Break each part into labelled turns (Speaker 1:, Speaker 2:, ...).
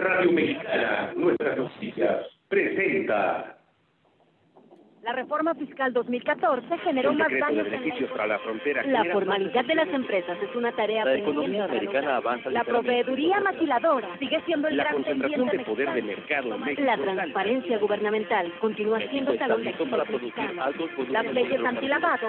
Speaker 1: Radio Mexicana, nuestras noticias, presenta. La reforma fiscal 2014 generó más daños beneficios la frontera. La formalidad de las empresas es una tarea La economía americana avanza. La proveeduría maquiladora sigue siendo el La concentración de poder de mercado en México. La transparencia gubernamental continúa siendo talón Las leyes antilavado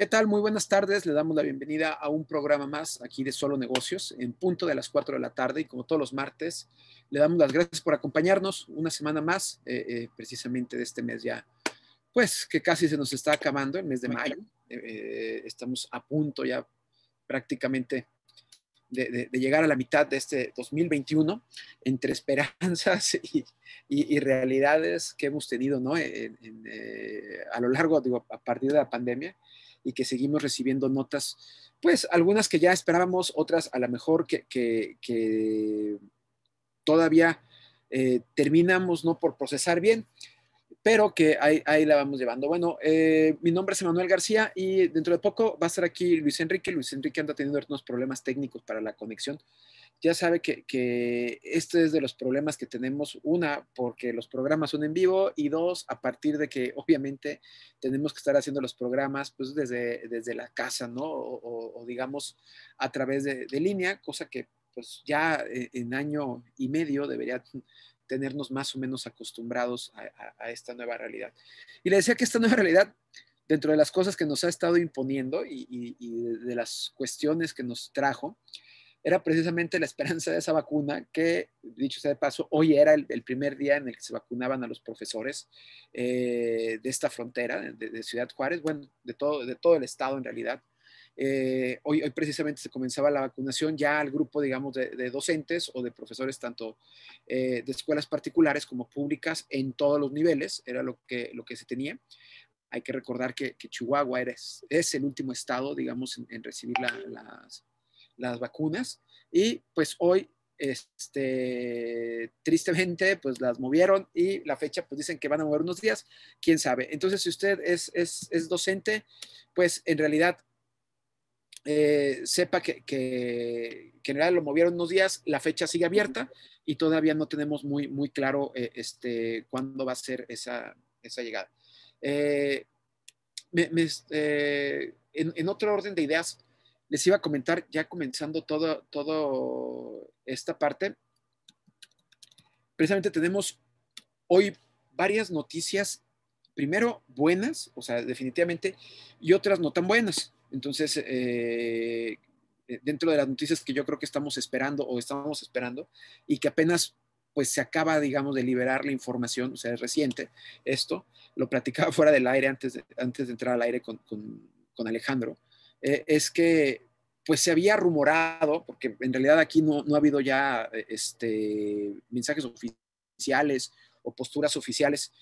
Speaker 2: ¿Qué tal? Muy buenas tardes. Le damos la bienvenida a un programa más aquí de Solo Negocios en punto de las 4 de la tarde y como todos los martes, le damos las gracias por acompañarnos una semana más, eh, eh, precisamente de este mes ya, pues que casi se nos está acabando el mes de mayo. Eh, estamos a punto ya prácticamente de, llegar a la mitad de este 2021 entre esperanzas y, realidades que hemos tenido ¿no? a lo largo, digo, a partir de la pandemia y que seguimos recibiendo notas, pues algunas que ya esperábamos, otras a lo mejor que, todavía eh, terminamos no por procesar bien, pero que ahí, la vamos llevando. Bueno, eh, mi nombre es Emanuel García y dentro de poco va a estar aquí Luis Enrique. Luis Enrique anda teniendo unos problemas técnicos para la conexión ya sabe que, este es de los problemas que tenemos, una, porque los programas son en vivo y dos, a partir de que obviamente tenemos que estar haciendo los programas pues desde, desde la casa, ¿no? O, digamos a través de, línea, cosa que pues ya eh, en año y medio debería tenernos más o menos acostumbrados a, esta nueva realidad. Y le decía que esta nueva realidad dentro de las cosas que nos ha estado imponiendo y, y de las cuestiones que nos trajo, era precisamente la esperanza de esa vacuna, que, dicho sea de paso, hoy era el, primer día en el que se vacunaban a los profesores eh, de esta frontera, de, Ciudad Juárez, bueno, de todo, de todo el estado en realidad. Eh, hoy, hoy, precisamente se comenzaba la vacunación ya al grupo, digamos, de, docentes o de profesores tanto eh, de escuelas particulares como públicas en todos los niveles, era lo que, lo que se tenía. Hay que recordar que, Chihuahua es, el último estado, digamos, en, recibir la, las, las vacunas y pues hoy este, tristemente, pues las movieron y la fecha, pues dicen que van a mover unos días, quién sabe. Entonces, si usted es, es, es docente, pues en realidad eh, sepa que, que, en realidad lo movieron unos días, la fecha sigue abierta y todavía no tenemos muy, muy claro eh, este, cuándo va a ser esa, esa llegada. Eh, en, en otro orden de ideas, les iba a comentar, ya comenzando todo, todo esta parte, precisamente tenemos hoy varias noticias, primero buenas, o sea, definitivamente, y otras no tan buenas. Entonces, eh, dentro de las noticias que yo creo que estamos esperando o estábamos esperando y que apenas pues se acaba, digamos, de liberar la información, o sea, es reciente esto, lo platicaba fuera del aire antes de, antes de entrar al aire con Alejandro, eh, es que pues se había rumorado, porque en realidad aquí no, ha habido ya eh, este, mensajes oficiales o posturas oficiales,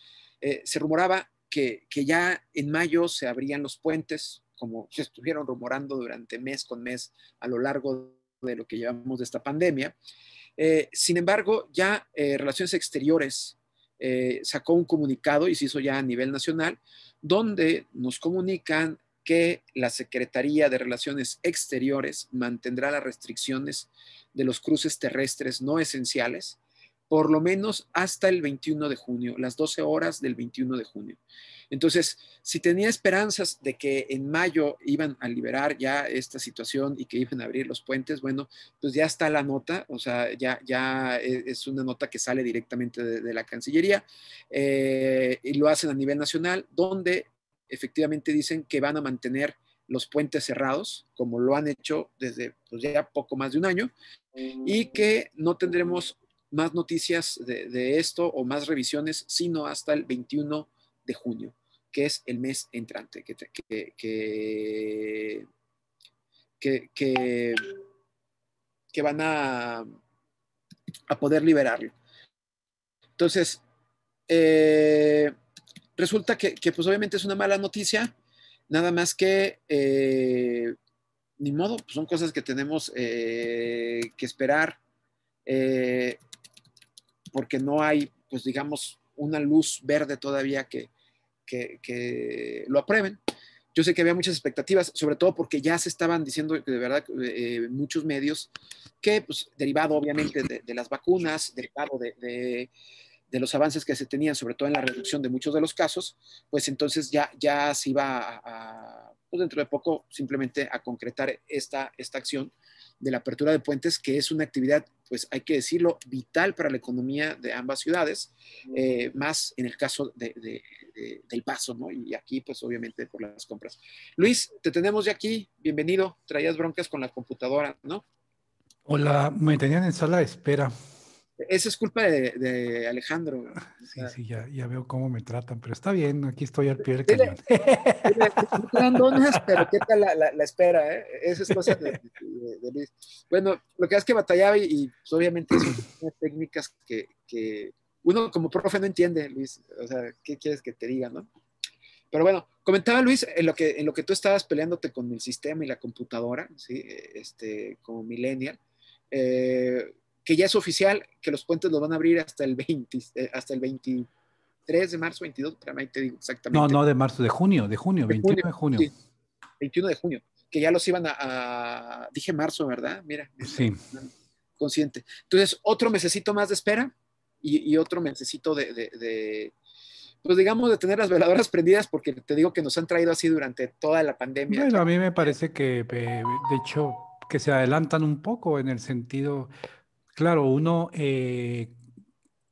Speaker 2: eh, se rumoraba que, ya en mayo se abrían los puentes, como se estuvieron rumorando durante mes con mes a lo largo de lo que llevamos de esta pandemia. sin embargo, ya Relaciones Exteriores sacó un comunicado y se hizo ya a nivel nacional, donde nos comunican que la Secretaría de Relaciones Exteriores mantendrá las restricciones de los cruces terrestres no esenciales, por lo menos hasta el 21 de junio, las 12 horas del 21 de junio. Entonces, si tenía esperanzas de que en mayo iban a liberar ya esta situación y que iban a abrir los puentes, bueno, pues ya está la nota, o sea, ya, ya e, es una nota que sale directamente de, la Cancillería eh, y lo hacen a nivel nacional, donde efectivamente dicen que van a mantener los puentes cerrados, como lo han hecho desde pues, ya poco más de un año,
Speaker 3: y que
Speaker 2: no tendremos más noticias de, esto o más revisiones, sino hasta el 21 de junio, que es el mes entrante, que, que, que, van a, a, poder liberarlo. Entonces, eh, resulta que, pues obviamente es una mala noticia, nada más que eh, ni modo, pues, son cosas que tenemos eh, que esperar, eh, porque no hay, pues digamos, una luz verde todavía que, lo aprueben. Yo sé que había muchas expectativas, sobre todo porque ya se estaban diciendo de verdad muchos medios que, pues, derivado obviamente de, las vacunas, derivado de, de los avances que se tenían, sobre todo en la reducción de muchos de los casos, pues entonces ya, ya se iba a, pues dentro de poco simplemente a concretar esta, esta acción de la apertura de puentes, que es una actividad, pues hay que decirlo, vital para la economía de ambas ciudades, eh, más en el caso del paso, ¿no? Y aquí, pues obviamente por las compras. Luis, te tenemos ya aquí, bienvenido, traías broncas con la computadora, ¿no?
Speaker 3: Hola, me tenían en sala espera
Speaker 2: esa es culpa de, Alejandro.
Speaker 3: sí, sí, ya, ya, veo cómo me tratan, pero está bien, aquí estoy al pie del cañón.
Speaker 2: pero qué tal la, espera, ¿eh? Esa es cosa de, Luis. Bueno, lo que es que batallaba y, pues, obviamente son técnicas que, uno como profe no entiende, Luis. O sea, ¿qué quieres que te diga, no? Pero bueno, comentaba Luis, en lo que, en lo que tú estabas peleándote con el sistema y la computadora, ¿sí? Este, como millennial. Eh, que ya es oficial, que los puentes los van a abrir hasta el 20, eh, hasta el 23 de marzo, 22, ahí te digo exactamente. No, no,
Speaker 3: de marzo, de junio, de junio, 21 de junio.
Speaker 2: 21 de junio, que ya los iban a, dije marzo, ¿verdad? Mira. Sí. Consciente. Entonces, otro mesecito más de espera y, otro mesecito de, pues digamos, de tener las veladoras prendidas, porque te digo que nos han traído así durante toda la pandemia. Bueno, a mí me
Speaker 3: parece que, eh, de hecho, que se adelantan un poco en el sentido, Claro, uno, eh,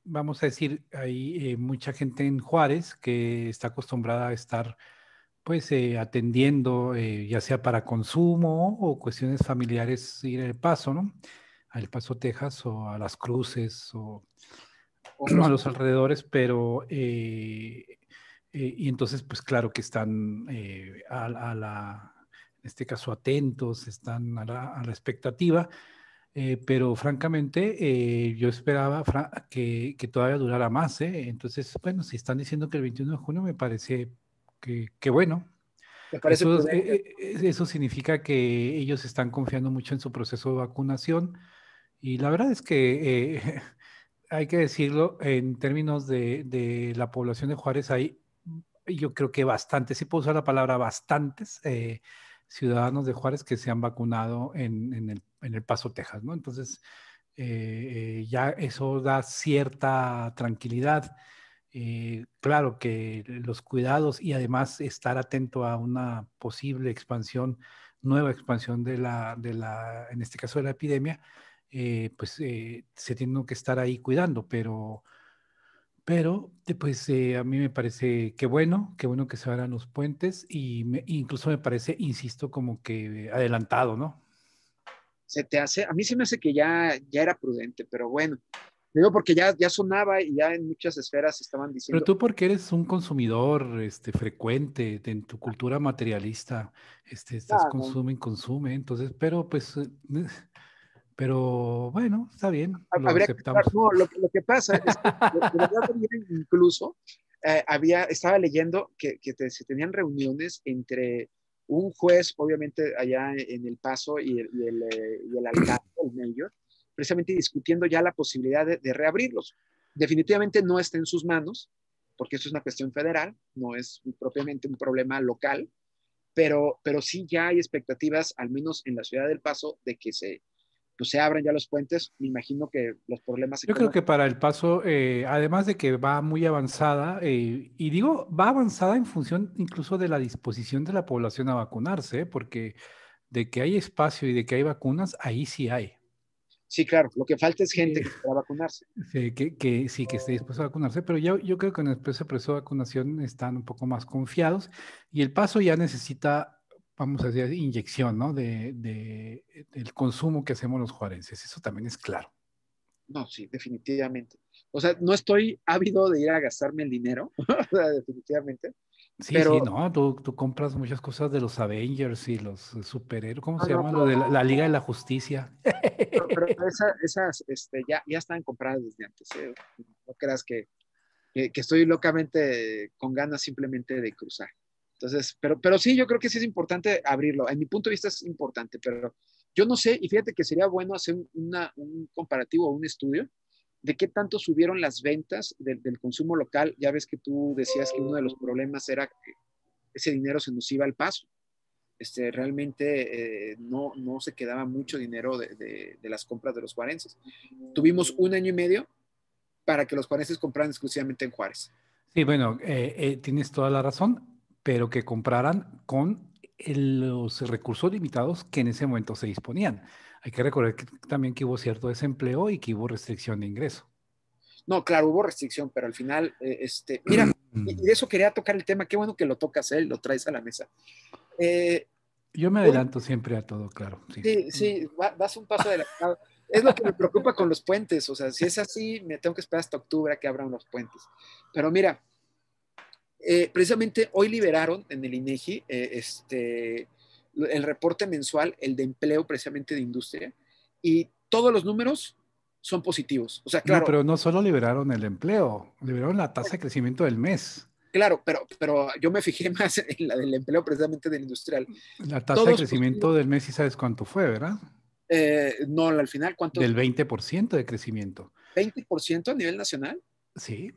Speaker 3: vamos a decir, hay eh, mucha gente en Juárez que está acostumbrada a estar pues eh, atendiendo, ya sea para consumo o cuestiones familiares, ir al paso, ¿no? Al Paso, Texas o a Las Cruces o, a los alrededores, pero... y entonces, pues claro que están a, la, en este caso, atentos, están a la, a la expectativa eh, pero francamente, eh, yo esperaba que, todavía durara más. ¿eh? Entonces, bueno, si están diciendo que el 21 de junio, me parece que, bueno.
Speaker 2: eso,
Speaker 3: significa que ellos están confiando mucho en su proceso de vacunación. Y la verdad es que hay que decirlo, en términos de, de, la población de Juárez, hay, yo creo que bastantes, si puedo usar la palabra bastantes ciudadanos de Juárez que se han vacunado en, en el en El Paso, Texas, ¿no? Entonces, eh, eh, ya eso da cierta tranquilidad. Eh, claro que los cuidados y además estar atento a una posible expansión, nueva expansión de la, de la en este caso de la epidemia, pues se tiene que estar ahí cuidando, pero, pero pues a mí me parece que bueno, que bueno que se abran los puentes y incluso me parece, insisto, como que adelantado, ¿no?
Speaker 2: se te hace, a mí se me hace que ya, ya era prudente, pero bueno, digo porque ya, ya sonaba y ya en muchas esferas estaban diciendo. Pero tú
Speaker 3: porque eres un consumidor este, frecuente en tu cultura materialista, este, estás consumen consume, consume, entonces, pero pues, eh, pero bueno, está bien, lo aceptamos.
Speaker 2: Que, lo, que pasa es que incluso eh, había, estaba leyendo que, que se tenían reuniones entre un juez, obviamente allá en El Paso y el, eh, alcalde, precisamente discutiendo ya la posibilidad de, de, reabrirlos. Definitivamente no está en sus manos, porque eso es una cuestión federal, no es propiamente un problema local, pero, pero sí ya hay expectativas, al menos en la ciudad del Paso, de que se, pues se abren ya los puentes, me imagino que los problemas... Yo creo que
Speaker 3: para el paso, eh, además de que va muy avanzada, eh, y digo, va avanzada en función incluso de la disposición de la población a vacunarse, ¿eh? porque de que hay espacio y de que hay vacunas, ahí sí hay.
Speaker 2: Sí, claro, lo que falta es gente para vacunarse.
Speaker 3: Sí, que, sí, que esté dispuesto a vacunarse, pero yo, yo creo que en el proceso de vacunación están un poco más confiados y el paso ya necesita vamos a decir, inyección, ¿no? De, de, del consumo que hacemos los juarenses. Eso también es claro.
Speaker 2: No, sí, definitivamente. O sea, no estoy ávido de ir a gastarme el dinero, definitivamente.
Speaker 3: Sí, sí, no, tú, compras muchas cosas de los Avengers y los eh, superhéroes, ¿cómo se llama? Lo de la, Liga de la Justicia.
Speaker 2: Pero, esas este, ya, ya están compradas desde antes, ¿eh? No creas que estoy locamente con ganas simplemente de cruzar. Entonces, pero, pero sí, yo creo que sí es importante abrirlo. En mi punto de vista es importante, pero yo no sé, y fíjate que sería bueno hacer un comparativo o un estudio de qué tanto subieron las ventas del, consumo local. Ya ves que tú decías que uno de los problemas era que ese dinero se nos iba al paso. Este, realmente eh, no, no se quedaba mucho dinero de, las compras de los juarenses. Tuvimos un año y medio para que los juarenses compraran exclusivamente en Juárez.
Speaker 3: Sí, bueno, eh, eh, tienes toda la razón pero que compraran con los recursos limitados que en ese momento se disponían. Hay que recordar también que hubo cierto desempleo y que hubo restricción de ingreso. No,
Speaker 2: claro, hubo restricción, pero al final, eh, este, mira, y, de eso quería tocar el tema, qué bueno que lo tocas él, eh, lo traes a la mesa. Eh,
Speaker 3: Yo me adelanto siempre a todo, claro.
Speaker 2: Sí, sí, vas un paso adelante. es lo que me preocupa con los puentes, o sea, si es así, me tengo que esperar hasta octubre a que abran los puentes. Pero mira, eh, precisamente hoy liberaron en el INEGI eh, este, el reporte mensual, el de empleo precisamente de industria, y todos los números son positivos. O sea, claro. pero
Speaker 3: no solo liberaron el empleo, liberaron la tasa de crecimiento del mes.
Speaker 2: Claro, pero, pero yo me fijé más en la del empleo precisamente del industrial.
Speaker 3: La tasa de crecimiento del mes, y sabes cuánto fue, ¿verdad?
Speaker 2: Eh, no, al final, ¿cuánto? Del
Speaker 3: 20% de crecimiento.
Speaker 2: ¿20% a nivel nacional? Sí.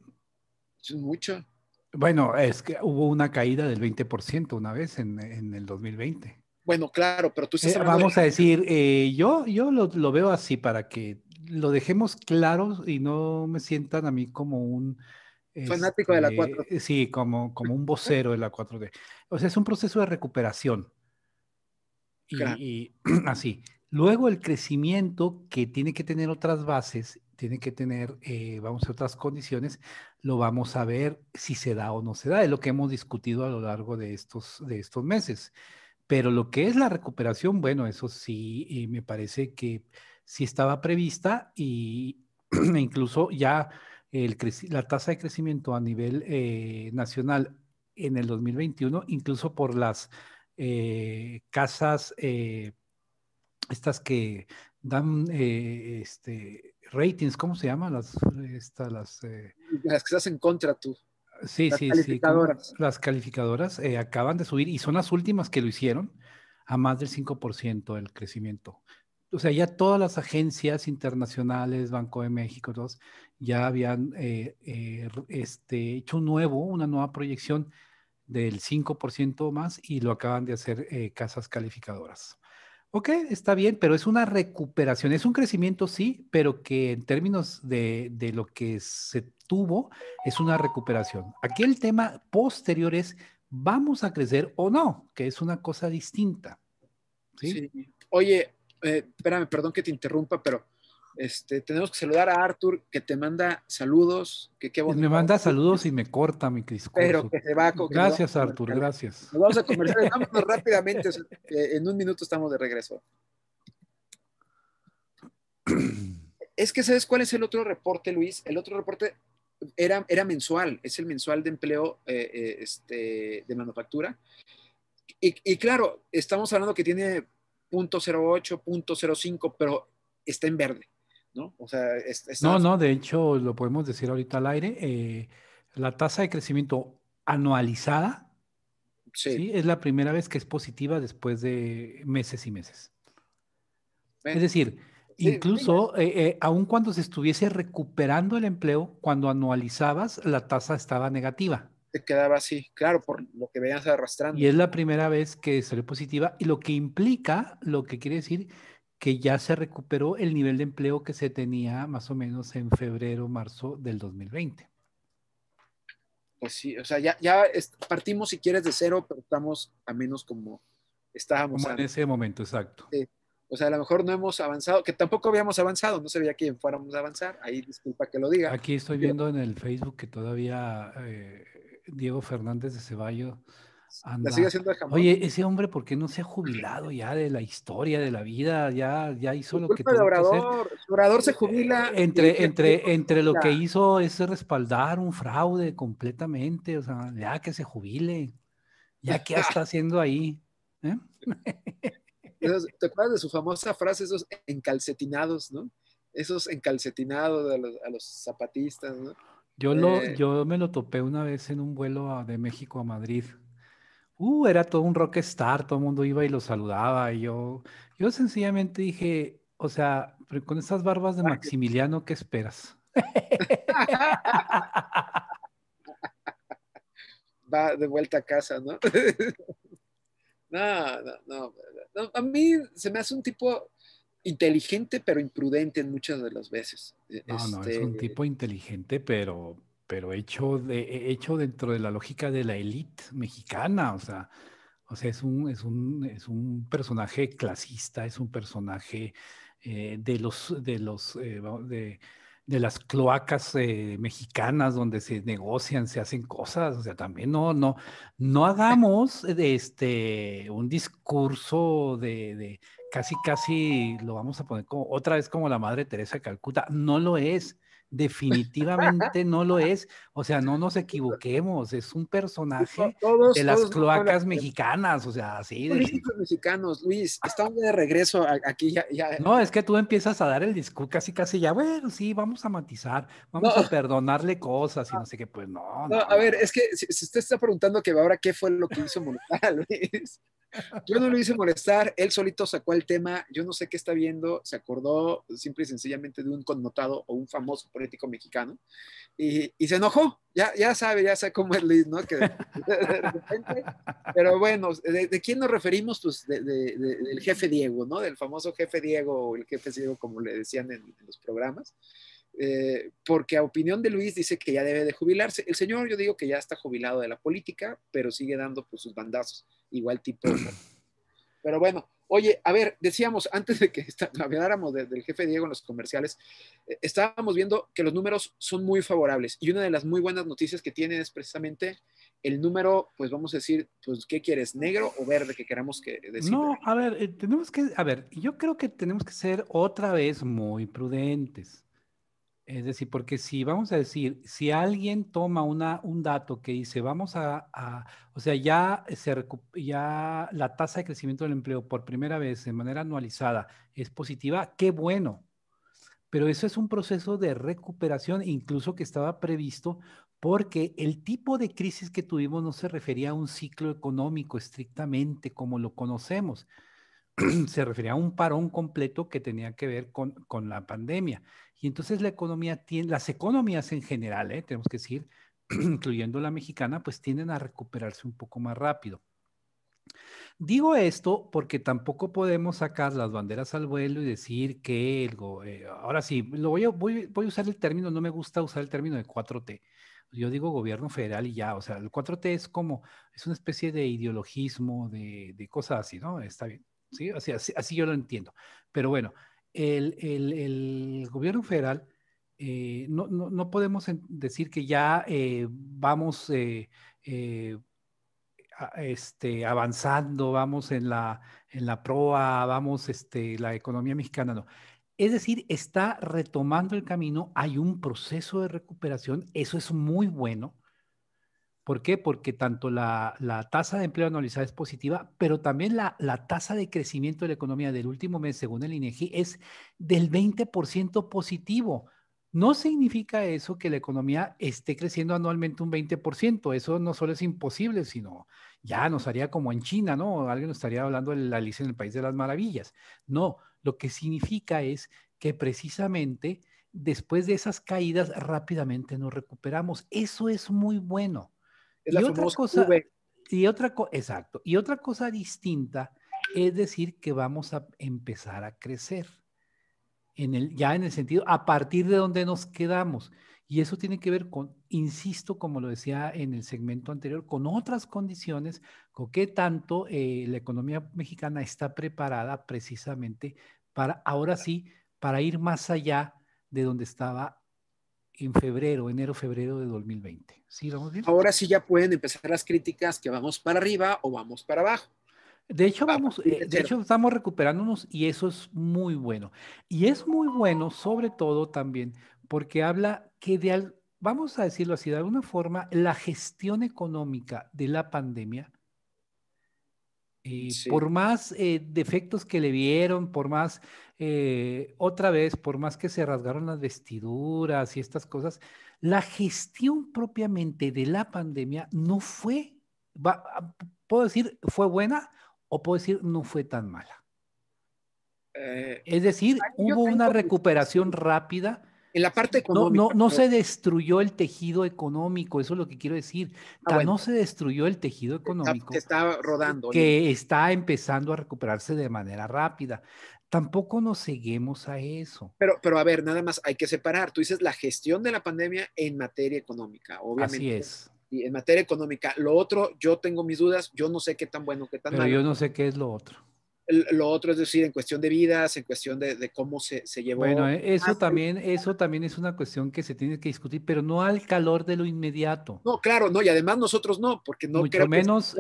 Speaker 2: Es mucho.
Speaker 3: Bueno, es que hubo una caída del 20% una vez en, el 2020. Bueno, claro, pero tú eh, Vamos a decir, eh, yo, yo lo, veo así para que lo dejemos claro y no me sientan a mí como un... Fanático de la 4D. Este, sí, como, como un vocero de la 4D. O sea, es un proceso de recuperación. y así. Luego el crecimiento que tiene que tener otras bases tiene que tener, eh, vamos a otras condiciones, lo vamos a ver si se da o no se da, es lo que hemos discutido a lo largo de estos, de estos meses. Pero lo que es la recuperación, bueno, eso sí, eh, me parece que sí estaba prevista y e incluso ya el la tasa de crecimiento a nivel eh, nacional en el 2021, incluso por las casas, estas que dan este, ratings, ¿cómo se llaman? Las, las, eh?
Speaker 2: las que estás en contra tú. Sí, las sí, calificadoras.
Speaker 3: Las calificadoras eh, acaban de subir y son las últimas que lo hicieron a más del 5% del crecimiento. O sea, ya todas las agencias internacionales, Banco de México, todos, ya habían eh, este, hecho un nuevo, una nueva proyección del 5% más y lo acaban de hacer casas calificadoras. Ok, está bien, pero es una recuperación, es un crecimiento, sí, pero que en términos de, lo que se tuvo, es una recuperación. Aquí el tema posterior es, ¿vamos a crecer o no? Que es una cosa distinta.
Speaker 2: Sí. Oye, eh, espérame, perdón que te interrumpa, pero este, tenemos que saludar a Arthur, que te manda saludos. Que qué Me
Speaker 3: manda saludos y me corta mi discurso. gracias, Arthur, gracias.
Speaker 2: vamos a conversar, rápidamente. en un minuto estamos de regreso. Es que, ¿sabes cuál es el otro reporte, Luis? El otro reporte era, era mensual, es el mensual de empleo eh, eh, este, de manufactura. Y, y claro, estamos hablando que tiene 0.08, 0.05, pero está en verde ¿no? O sea, no, no, de
Speaker 3: hecho lo podemos decir ahorita al aire, eh, la tasa de crecimiento anualizada sí. es la primera vez que es positiva después de meses y meses. Es decir, incluso aún eh, eh, aun cuando se estuviese recuperando el empleo, cuando anualizabas, la tasa estaba negativa.
Speaker 2: Te quedaba así, claro, por lo que veías arrastrando.
Speaker 3: Y es la primera vez que salió positiva y lo que implica, lo que quiere decir que ya se recuperó el nivel de empleo que se tenía más o menos en febrero, marzo del 2020.
Speaker 2: Pues sí, o sea, ya, partimos si quieres de cero, pero estamos a menos como estábamos. Como en ese
Speaker 3: momento, exacto.
Speaker 2: O sea, a lo mejor no hemos avanzado, que tampoco habíamos avanzado, no se quién fuéramos a avanzar, ahí disculpa que lo diga. Aquí estoy viendo
Speaker 3: en el Facebook que todavía eh, Diego Fernández de Ceballos Oye, ese hombre, ¿por qué no se ha jubilado ya de la historia, de la vida? Ya, ya hizo lo que tenía que hacer. orador se jubila. Eh, entre, entre, entre lo que hizo es respaldar un fraude completamente. O sea, ya que se jubile. Ya que está haciendo ahí. ¿eh?
Speaker 2: ¿Te acuerdas de su famosa frase, esos encalcetinados, no? Esos encalcetinados a los, zapatistas, ¿no?
Speaker 3: Yo, lo, eh, yo me lo topé una vez en un vuelo de México a Madrid uh, era todo un rockstar, todo el mundo iba y lo saludaba. Y yo, yo sencillamente dije, o sea, pero con esas barbas de Maximiliano, ¿qué esperas?
Speaker 2: Va de vuelta a casa, ¿no? no, no, no, A mí se me hace un tipo inteligente, pero imprudente en muchas de las veces. No, no, es este un tipo
Speaker 3: inteligente, pero pero hecho, de, hecho dentro de la lógica de la élite mexicana, o sea, o sea es, un, es, un, es un personaje clasista, es un personaje eh, de los, de, los eh, de, las cloacas eh, mexicanas donde se negocian, se hacen cosas, o sea, también no, no, no hagamos este, un discurso de, de casi, casi lo vamos a poner como, otra vez como la Madre Teresa de Calcuta, no lo es definitivamente no lo es. O sea, no nos equivoquemos, es un personaje de las cloacas mexicanas, o sea, así. De...
Speaker 2: mexicanos, Luis, estamos de regreso aquí ya, No,
Speaker 3: es que tú empiezas a dar el discurso casi, casi ya, bueno, sí, vamos a matizar, vamos a perdonarle cosas y no sé qué, pues no. a
Speaker 2: ver, es que si, usted está preguntando que ahora qué fue lo que hizo Luis. Yo no lo hice molestar, él solito sacó el tema, yo no sé qué está viendo, se acordó simple y sencillamente de un connotado o un famoso político mexicano y, se enojó, ya, ya sabe, ya sabe cómo es Liz, ¿no? pero bueno, ¿de, quién nos referimos? Pues del jefe Diego, ¿no? Del famoso jefe Diego o el jefe Diego, como le decían en los programas. Eh, porque a opinión de Luis dice que ya debe de jubilarse. El señor, yo digo que ya está jubilado de la política, pero sigue dando sus bandazos, igual tipo. pero bueno, oye, a ver, decíamos antes de que habláramos del jefe Diego en los comerciales, eh, estábamos viendo que los números son muy favorables y una de las muy buenas noticias que tiene es precisamente el número, pues vamos a decir, pues, ¿qué quieres? ¿Negro o verde? Que queramos que decir. No,
Speaker 3: a ver, eh, tenemos que, a ver, yo creo que tenemos que ser otra vez muy prudentes. Es decir, porque si vamos a decir, si alguien toma una, un dato que dice, vamos a, o sea, ya, se ya la tasa de crecimiento del empleo por primera vez de manera anualizada es positiva, qué bueno. Pero eso es un proceso de recuperación, incluso que estaba previsto, porque el tipo de crisis que tuvimos no se refería a un ciclo económico estrictamente como lo conocemos, se refería a un parón completo que tenía que ver con, la pandemia. Y entonces la economía tiene, las economías en general, eh, tenemos que decir, incluyendo la mexicana, pues tienden a recuperarse un poco más rápido. Digo esto porque tampoco podemos sacar las banderas al vuelo y decir que algo, eh, ahora sí, lo voy, a, voy, a usar el término, no me gusta usar el término de 4T. Yo digo gobierno federal y ya, o sea, el 4T es como, es una especie de ideologismo, de, de cosas así, ¿no? Está bien. Así, yo lo entiendo. Pero bueno, el, gobierno federal, eh, no, podemos decir que ya eh, vamos eh, este, avanzando, vamos en la, en la proa, vamos este, la economía mexicana, no. Es decir, está retomando el camino, hay un proceso de recuperación, eso es muy bueno, ¿Por qué? Porque tanto la, la, tasa de empleo anualizada es positiva, pero también la, la, tasa de crecimiento de la economía del último mes, según el INEGI, e es del 20% positivo. No significa eso que la economía esté creciendo anualmente un 20%. Eso no solo es imposible, sino ya nos haría como en China, ¿no? Alguien nos estaría hablando de la Alicia en el País de las Maravillas. No, lo que significa es que precisamente después de esas caídas rápidamente nos recuperamos. Eso es muy bueno y otra cosa, Y otra exacto. Y otra cosa distinta es decir que vamos a empezar a crecer. En el, ya en el sentido, a partir de donde nos quedamos. Y eso tiene que ver con, insisto, como lo decía en el segmento anterior, con otras condiciones, con qué tanto eh, la economía mexicana está preparada precisamente para, ahora sí, para ir más allá de donde estaba en febrero, enero, febrero de 2020. ¿Sí, vamos
Speaker 2: Ahora sí ya pueden empezar las críticas que vamos para arriba o
Speaker 3: vamos para abajo. De hecho, vamos, eh, de hecho, estamos recuperándonos y eso es muy bueno. Y es muy bueno, sobre todo también, porque habla que de, vamos a decirlo así, de alguna forma, la gestión económica de la pandemia y por más eh, defectos que le vieron, por más, eh, otra vez, por más que se rasgaron las vestiduras y estas cosas, la gestión propiamente de la pandemia no fue, ah, puedo decir, fue buena o puedo decir, no fue tan mala. Eh, es decir, ah, hubo una recuperación rápida en la parte económica. No, no, no se destruyó el tejido económico, eso es lo que quiero decir. Ah, no se destruyó el tejido económico. Que está,
Speaker 2: rodando. Que
Speaker 3: está empezando a recuperarse de manera rápida. Tampoco nos seguimos a eso.
Speaker 2: Pero, pero a ver, nada más hay que separar. Tú dices la gestión de la pandemia en materia económica, obviamente. Así es. Y en materia económica. Lo otro, yo tengo mis dudas, yo no sé qué tan bueno, qué tan pero Yo no sé
Speaker 3: qué es lo otro
Speaker 2: lo otro es decir, en cuestión de vidas, en cuestión de, cómo se, se, llevó. Bueno, e, eso
Speaker 3: también, eso también es una cuestión que se tiene que discutir, pero no al calor de lo inmediato.
Speaker 2: No, claro, no, y además nosotros no, porque no mucho creo menos,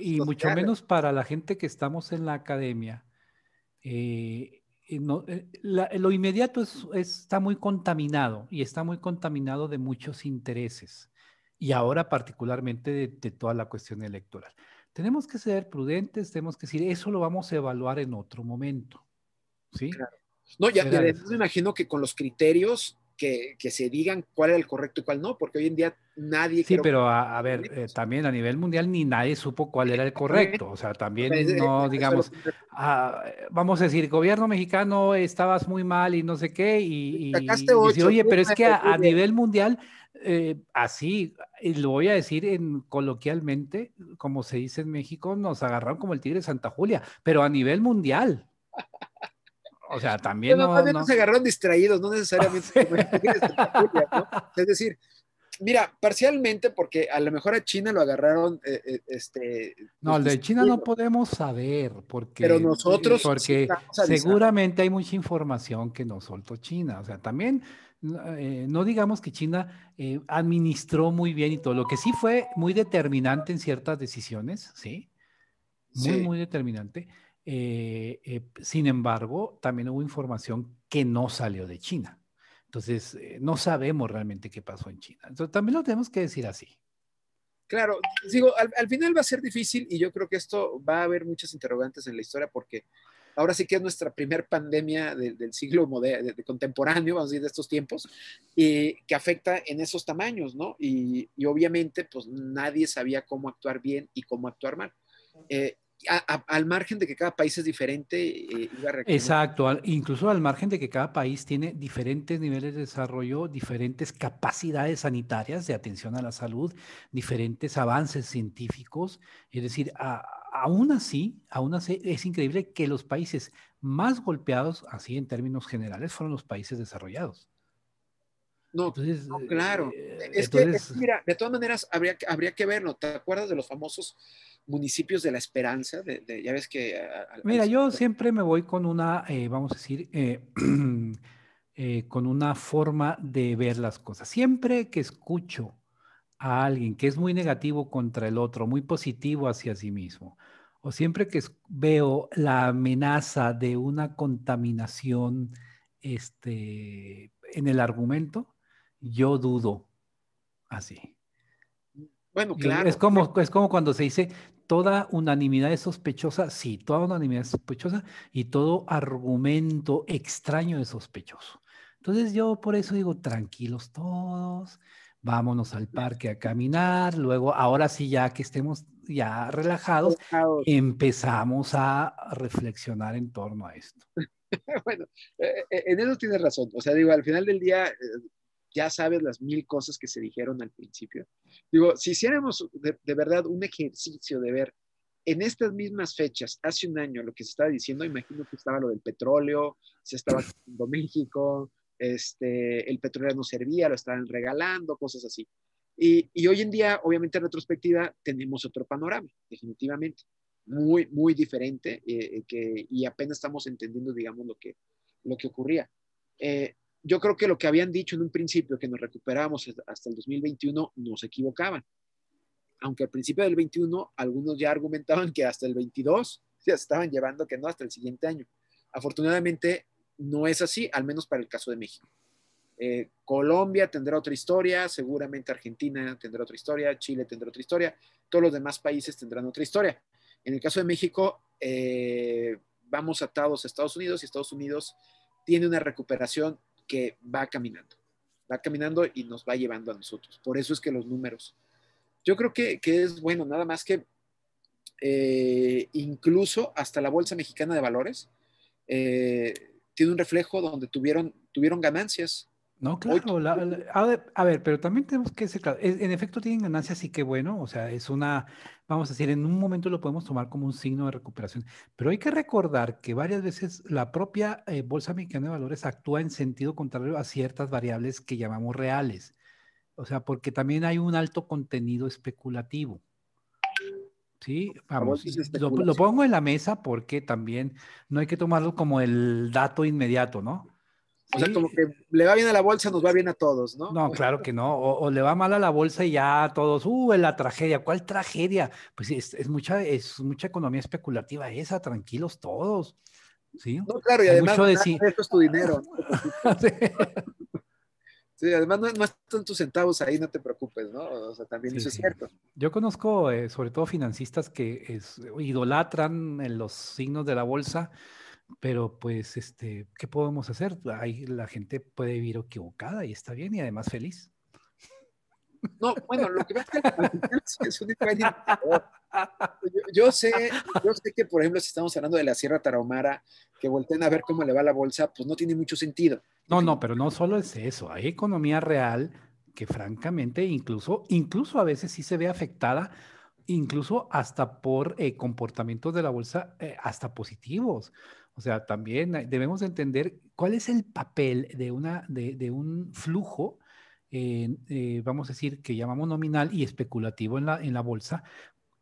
Speaker 3: y mucho menos para la gente que estamos en la academia. Eh, eh, eh, lo inmediato está muy contaminado y está muy contaminado de muchos intereses y ahora particularmente de toda la cuestión electoral. Tenemos que ser prudentes, tenemos que decir, eso lo vamos a evaluar en otro momento. ¿Sí? Claro. No, ya, ya me
Speaker 2: imagino que con los criterios que, se digan cuál era el correcto y cuál no, porque hoy en día nadie... Sí, pero a,
Speaker 3: ver, eh, también a nivel mundial ni nadie supo cuál era el correcto, o sea, también no, digamos, ah, vamos a decir, gobierno mexicano, estabas muy mal y no sé qué, y, y, y oye, pero es que a, nivel mundial, eh, así así, lo voy a decir en, coloquialmente, como se dice en México, nos agarraron como el tigre Santa Julia, pero a nivel mundial. O sea, también no, se
Speaker 2: agarraron distraídos, no necesariamente. Es decir, mira, parcialmente porque a lo mejor a China lo agarraron, eh, eh, este. No, al de pues, China no
Speaker 3: podemos saber porque. nosotros. seguramente hay mucha información que nos soltó China. O sea, también. Eh, no digamos que China administró muy bien y todo, lo que sí fue muy determinante en ciertas decisiones, ¿sí? Muy, muy determinante eh, eh, sin embargo, también hubo información que no salió de China. Entonces, eh, no sabemos realmente qué pasó en China. Entonces, también lo tenemos que decir así. Claro, digo, al, final va a ser difícil y yo creo
Speaker 2: que esto va a haber muchas interrogantes en la historia porque ahora sí que es nuestra primera pandemia del siglo contemporáneo, vamos a decir, de estos tiempos, y que afecta en esos tamaños, ¿no? Y, y, obviamente, pues nadie sabía cómo actuar bien y cómo actuar mal. Eh, al margen de que cada país es diferente. Eh, Exacto,
Speaker 3: incluso al margen de que cada país tiene diferentes niveles de desarrollo, diferentes capacidades sanitarias de atención a la salud, diferentes avances científicos. Es decir, aún así, aún así, es increíble que los países más golpeados, así en términos generales, fueron los países desarrollados.
Speaker 2: No, eh, claro. Eh, es que, mira, de todas maneras, habría, habría que verlo. ¿Te acuerdas de los famosos municipios de la esperanza? De, ya ves que...
Speaker 3: mira, yo siempre me voy con una, eh, vamos a decir, con una forma de ver las cosas. Siempre que escucho a alguien que es muy negativo contra el otro, muy positivo hacia sí mismo, o siempre que veo la amenaza de una contaminación este, en el argumento, yo dudo. Así.
Speaker 2: Bueno, claro. Es
Speaker 3: como, es como cuando se dice toda unanimidad es sospechosa, sí, toda unanimidad es sospechosa y todo argumento extraño es sospechoso. Entonces yo por eso digo, tranquilos todos, vámonos al parque a caminar, luego ahora sí ya que estemos ya relajados, empezamos a reflexionar en torno a esto.
Speaker 2: bueno, eh, eh, en eso tienes razón. O sea, digo, al final del día, eh, ya sabes las mil cosas que se dijeron al principio. Digo, si hiciéramos de, verdad un ejercicio de ver en estas mismas fechas, hace un año, lo que se estaba diciendo, imagino que estaba lo del petróleo, se estaba haciendo México, este, el petróleo no servía, lo estaban regalando, cosas así. Y, hoy en día, obviamente en retrospectiva, tenemos otro panorama, definitivamente, muy, muy diferente, eh, eh, que, y apenas estamos entendiendo, digamos, lo que, lo que ocurría. Eh, yo creo que lo que habían dicho en un principio, que nos recuperamos hasta el 2021, nos equivocaban. Aunque al principio del 21, algunos ya argumentaban que hasta el 22 se estaban llevando, que no, hasta el siguiente año. Afortunadamente, no es así, al menos para el caso de México. Eh, Colombia tendrá otra historia, seguramente Argentina tendrá otra historia, Chile tendrá otra historia, todos los demás países tendrán otra historia. En el caso de México, eh, vamos atados a Estados Unidos y Estados Unidos tiene una recuperación que va caminando, va caminando y nos va llevando a nosotros. Por eso es que los números. Yo creo que, es bueno, nada más que eh, incluso hasta la Bolsa Mexicana de Valores eh, tiene un reflejo donde tuvieron, tuvieron ganancias
Speaker 3: no, claro. a, ver, pero también tenemos que ser claros. En efecto, tienen ganancias, y que bueno. O sea, es una, vamos a decir, en un momento lo podemos tomar como un signo de recuperación. Pero hay que recordar que varias veces la propia eh, Bolsa Mexicana de Valores actúa en sentido contrario a ciertas variables que llamamos reales. O sea, porque también hay un alto contenido especulativo. Sí, vamos. lo pongo en la mesa porque también no hay que tomarlo como el dato inmediato, ¿no? O sea, como que le va bien a la bolsa, nos va bien a todos, ¿no? No, claro que no. O, le va mal a la bolsa y ya a todos, uh, la tragedia. ¿Cuál tragedia? Pues es, mucha, es mucha economía especulativa esa, tranquilos todos. ¿Sí? No, claro, y además, es tu dinero. sí. además no, están tus centavos ahí,
Speaker 2: no te preocupes, ¿no? O sea, también eso es cierto.
Speaker 3: Yo conozco eh, sobre todo financiistas que idolatran en los signos de la bolsa pero pues, este, ¿qué podemos hacer? Ahí la gente puede vivir equivocada y está bien y además feliz. No, bueno,
Speaker 2: lo que va a es un oh". yo, yo, sé, yo sé que, por ejemplo, si estamos hablando de la Sierra Tarahumara, que volteen a ver cómo le va la bolsa, pues
Speaker 3: no tiene mucho sentido. No, no, pero no solo es eso. Hay economía real que francamente incluso, incluso a veces sí se ve afectada, incluso hasta por eh, comportamientos de la bolsa, eh, hasta positivos. O sea, también debemos entender cuál es el papel de, una, de, un flujo, eh, eh, vamos a decir, que llamamos nominal y especulativo en la, en la bolsa,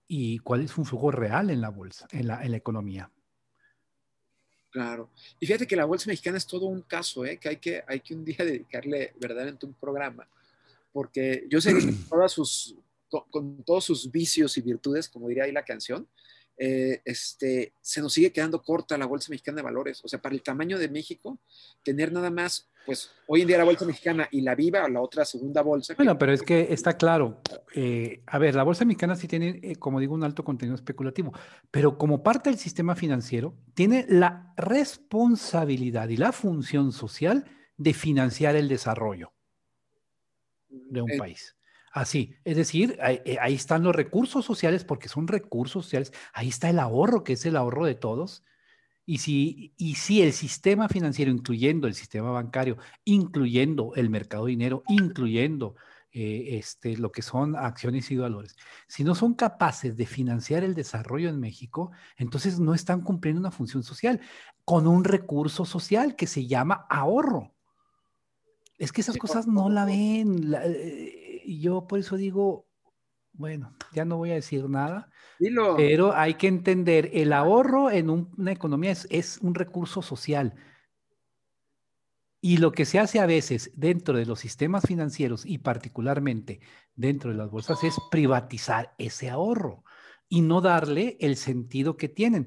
Speaker 3: y cuál es un flujo real en la bolsa, en la, economía.
Speaker 2: Claro. Y fíjate que la bolsa mexicana es todo un caso, ¿eh? que, hay que hay que un día dedicarle verdaderamente un programa, porque yo sé que todas sus, con, todos sus vicios y virtudes, como diría ahí la canción, eh, este, se nos sigue quedando corta la Bolsa Mexicana de Valores. O sea, para el tamaño de México, tener nada más, pues hoy en día la Bolsa Mexicana y la Viva, la otra segunda bolsa. Bueno,
Speaker 3: pero es que está claro. Eh, a ver, la Bolsa Mexicana sí tiene, eh, como digo, un alto contenido especulativo, pero como parte del sistema financiero, tiene la responsabilidad y la función social de financiar el desarrollo de un país. Así, es decir, eh, ahí, están los recursos sociales porque son recursos sociales, ahí está el ahorro, que es el ahorro de todos. Y si, y si el sistema financiero, incluyendo el sistema bancario, incluyendo el mercado de dinero, incluyendo eh, este, lo que son acciones y valores, si no son capaces de financiar el desarrollo en México, entonces no están cumpliendo una función social con un recurso social que se llama ahorro. Es que esas cosas no la ven. Eh, y yo por eso digo, bueno, ya no voy a decir nada, pero hay que entender, el ahorro en una economía es, es, un recurso social. Y lo que se hace a veces dentro de los sistemas financieros y particularmente dentro de las bolsas es privatizar ese ahorro y no darle el sentido que tienen.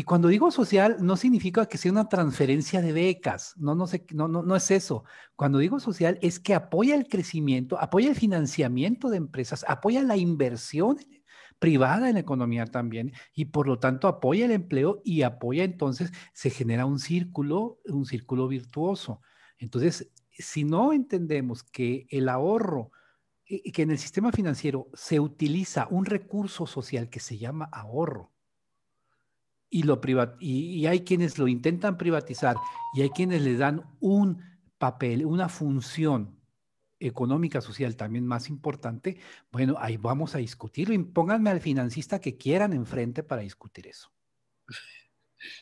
Speaker 3: Y cuando digo social, no significa que sea una transferencia de becas, no, no, sé, no, no, no es eso. Cuando digo social es que apoya el crecimiento, apoya el financiamiento de empresas, apoya la inversión privada en la economía también y por lo tanto apoya el empleo y apoya entonces, se genera un círculo, un círculo virtuoso. Entonces, si no entendemos que el ahorro, eh, que en el sistema financiero se utiliza un recurso social que se llama ahorro, y, lo y, y, hay quienes lo intentan privatizar y hay quienes le dan un papel, una función económica, social también más importante, bueno, ahí vamos a discutirlo y pónganme al financista que quieran enfrente para discutir eso.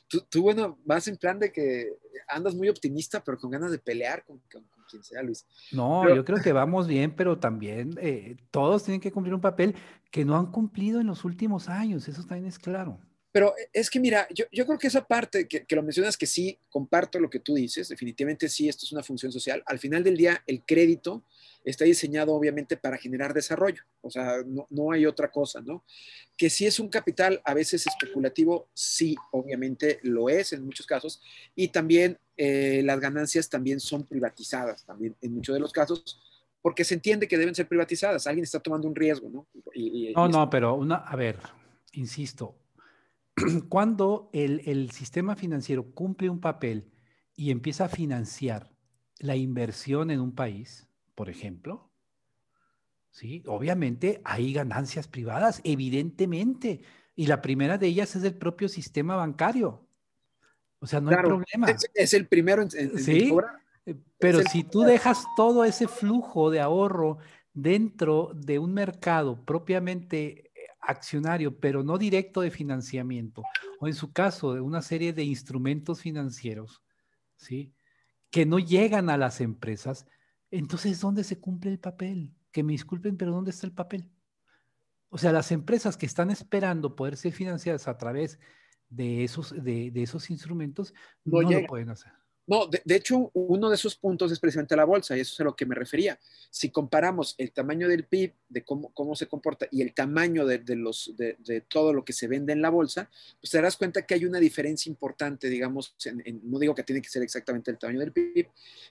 Speaker 2: Tú, bueno, vas en plan de que andas muy optimista, pero con ganas de pelear con, quien sea, Luis.
Speaker 3: No, yo creo que vamos bien, pero también eh, todos tienen que cumplir un papel que no han cumplido en los últimos años, eso también es claro.
Speaker 2: Pero eh, es que mira, yo, creo que esa parte que, lo mencionas, que sí, comparto lo que tú dices, definitivamente sí, esto es una función social. Al final del día, el crédito está diseñado obviamente para generar desarrollo, o sea, no, hay otra cosa, ¿no? Que si es un capital a veces especulativo, sí, obviamente lo es en muchos casos, y también eh, las ganancias también son privatizadas, también en muchos de los casos, porque se entiende que deben ser privatizadas. Alguien está tomando un riesgo, ¿no? no, no,
Speaker 3: pero una, a ver, insisto, cuando el, sistema financiero cumple un papel y empieza a financiar la inversión en un país, por ejemplo, ¿sí? obviamente hay ganancias privadas, evidentemente. Y la primera de ellas es el propio sistema bancario. O sea, no hay problema.
Speaker 2: Es, el primero en, ¿Sí?
Speaker 3: Eh, pero si tú dejas todo ese flujo de ahorro dentro de un mercado propiamente accionario, pero no directo de financiamiento, o en su caso de una serie de instrumentos financieros, ¿sí? Que no llegan a las empresas, entonces ¿dónde se cumple el papel? Que me disculpen, pero ¿dónde está el papel? O sea, las empresas que están esperando poder ser financiadas a través de esos, de, esos instrumentos no lo pueden hacer. No, de,
Speaker 2: hecho, uno de esos puntos es precisamente la bolsa, y eso es a lo que me refería. Si comparamos el tamaño del PIB, de cómo, cómo se comporta, y el tamaño de, de los, de, todo lo que se vende en la bolsa, pues te darás cuenta que hay una diferencia importante, digamos, no digo que tiene que ser exactamente el tamaño del PIB,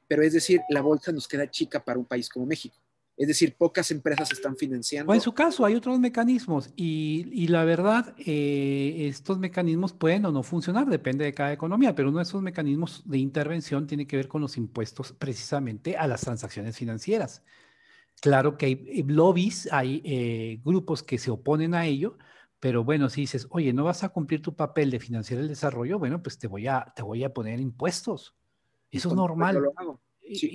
Speaker 2: pero es decir, la bolsa nos queda chica para un país como México. Es decir, pocas empresas están financiando. O pues, en su
Speaker 3: caso, hay otros mecanismos y, la verdad, eh, estos mecanismos pueden o no funcionar, depende de cada economía, pero uno de esos mecanismos de intervención tiene que ver con los impuestos precisamente a las transacciones financieras. Claro que hay eh, lobbies, hay eh, grupos que se oponen a ello, pero bueno, si dices, oye, no vas a cumplir tu papel de financiar el desarrollo, bueno, pues te voy a, te voy a poner impuestos. Eso es pues, normal.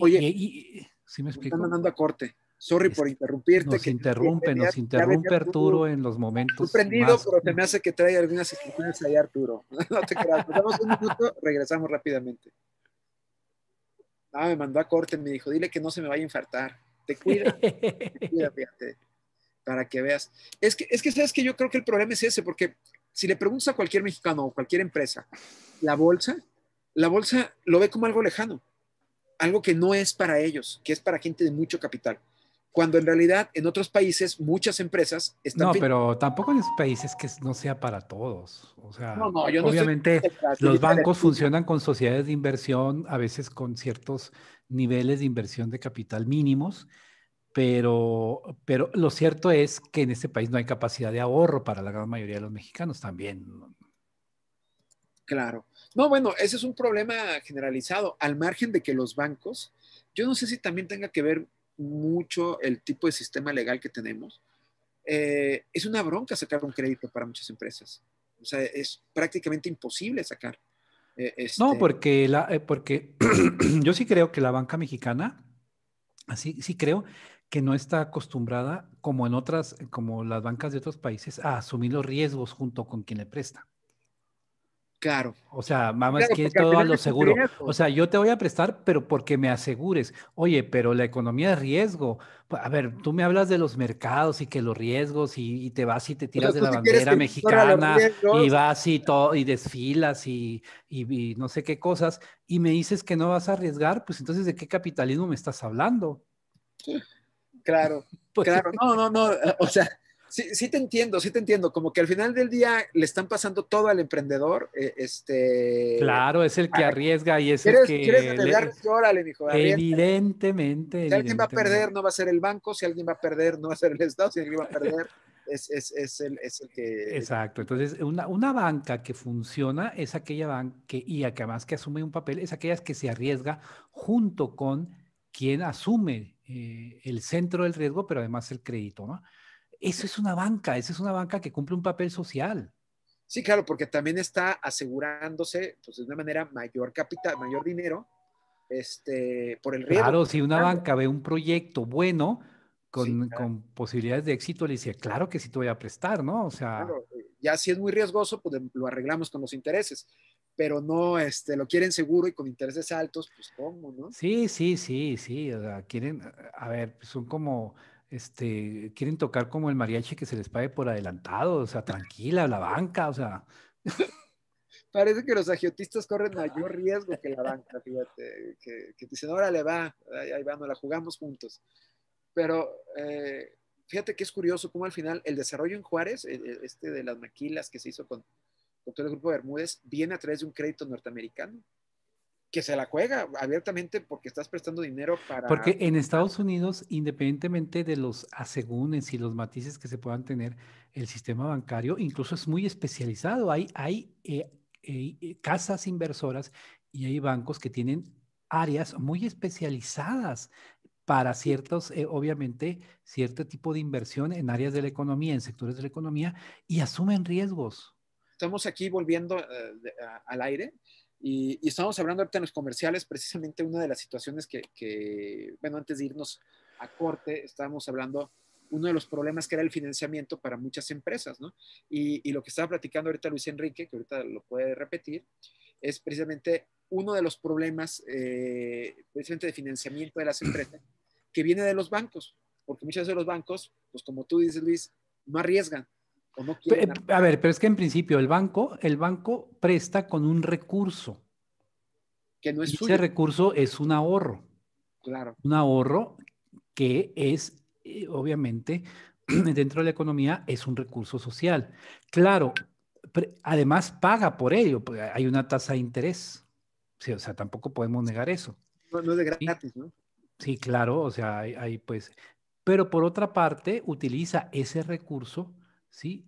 Speaker 2: oye,
Speaker 3: me explico? Están mandando
Speaker 2: a corte. Sorry por interrumpirte.
Speaker 3: Nos interrumpe, nos interrumpe Arturo, en los momentos. Sorprendido, pero
Speaker 2: se me hace que traiga algunas escrituras ahí, Arturo. No te creas. Nos un minuto, regresamos rápidamente. Ah, me mandó a corte, me dijo, dile que no se me vaya a infartar. Te cuida, te cuida, fíjate, para que veas. Es que, es que sabes que yo creo que el problema es ese, porque si le preguntas a cualquier mexicano o cualquier empresa, la bolsa, la bolsa lo ve como algo lejano, algo que no es para ellos, que es para gente de mucho capital cuando en realidad en otros países muchas empresas están... No, pero
Speaker 3: tampoco en esos países que no sea para todos. O sea, obviamente los bancos funcionan con sociedades de inversión, a veces con ciertos niveles de inversión de capital mínimos, pero, pero lo cierto es que en este país no hay capacidad de ahorro para la gran mayoría de los mexicanos también.
Speaker 2: Claro. No, bueno, ese es un problema generalizado, al margen de que los bancos, yo no sé si también tenga que ver mucho el tipo de sistema legal que tenemos, eh, es una bronca sacar un crédito para muchas empresas. O sea, es prácticamente imposible sacar. Eh, no, este
Speaker 3: porque, la, eh, porque yo sí creo que la banca mexicana, así sí creo que no está acostumbrada, como en otras, como las bancas de otros países, a asumir los riesgos junto con quien le presta. Claro. O sea, mamá, es que todo a lo seguro. O sea, yo te voy a prestar, pero porque me asegures. Oye, pero la economía de riesgo. A ver, tú me hablas de los mercados y que los riesgos y, te vas y te tiras de la bandera mexicana y vas y todo y desfilas y, no sé qué cosas y me dices que no vas a arriesgar, pues entonces ¿de qué capitalismo me estás hablando?
Speaker 2: Claro, pues claro. No, no, no. Eh, o sea, Sí, sí te entiendo, sí te entiendo. Como que al final del día le están pasando todo al emprendedor. Eh, este, claro, es el que
Speaker 3: arriesga y es el que. ¿Quieres Le... Evidentemente. Si alguien va a perder,
Speaker 2: no va a ser el banco. Si alguien va a perder, no va a ser el Estado. Si alguien va a perder. Es, el, que...
Speaker 3: Exacto, entonces una, banca que funciona es aquella banca que, y que además que asume un papel, es aquella que se arriesga junto con quien asume eh, el centro del riesgo, pero además el crédito, ¿no? eso es una banca, Esa es una banca que cumple un papel social. Sí,
Speaker 2: claro, porque también está asegurándose pues, de una manera mayor capital, mayor dinero este, por el riesgo. Claro, si una banca
Speaker 3: ve un proyecto bueno, con, posibilidades de éxito, le dice, claro que sí te voy a prestar, ¿no? O sea.
Speaker 2: Eh, ya si es muy riesgoso, pues lo arreglamos con los intereses, pero no este, lo quieren seguro y con intereses altos,
Speaker 3: pues cómo, ¿no? Sí, sí, sí, sí, quieren, a ver, son como este, quieren tocar como el mariachi que se les pague por adelantado, o sea, tranquila, la banca, o sea.
Speaker 2: Parece que los agiotistas corren mayor riesgo que la banca, fíjate, que, que dicen, órale, va, ahí va, la jugamos juntos. Pero eh, fíjate que es curioso cómo al final el desarrollo en Juárez, este de las maquilas que se hizo con, con todo el grupo Bermúdez, viene a través de un crédito norteamericano que se la juega abiertamente porque estás prestando dinero para... Porque en
Speaker 3: Estados Unidos, independientemente de los asegúnes y los matices que se puedan tener, el sistema bancario incluso es muy especializado. Hay, hay eh, eh, eh, casas inversoras y hay bancos que tienen áreas muy especializadas para ciertos, obviamente, cierto tipo de inversión en áreas de la economía, en sectores de la economía, y asumen riesgos.
Speaker 2: Estamos aquí volviendo al aire y, estábamos hablando ahorita en los comerciales, precisamente una de las situaciones que, bueno, antes de irnos a corte, estábamos hablando uno de los problemas que era el financiamiento para muchas empresas, ¿no? Y, lo que estaba platicando ahorita Luis Enrique, que ahorita lo puede repetir, es precisamente uno de los problemas eh, precisamente de financiamiento de las empresas que viene de los bancos, porque muchas veces los bancos, pues como tú dices Luis, no arriesgan, eh,
Speaker 3: a ver, pero es que en principio el banco, el banco presta con un recurso. Que no es suyo. Ese recurso es un ahorro. Claro. Un ahorro que es, eh, obviamente, dentro de la economía, es un recurso social. Claro, además paga por ello, porque hay una tasa de interés. Sí, o sea, tampoco podemos negar eso.
Speaker 2: No, es de gratis, ¿no?
Speaker 3: Sí, claro, o sea, ahí pues, pero por otra parte utiliza ese recurso, ¿sí?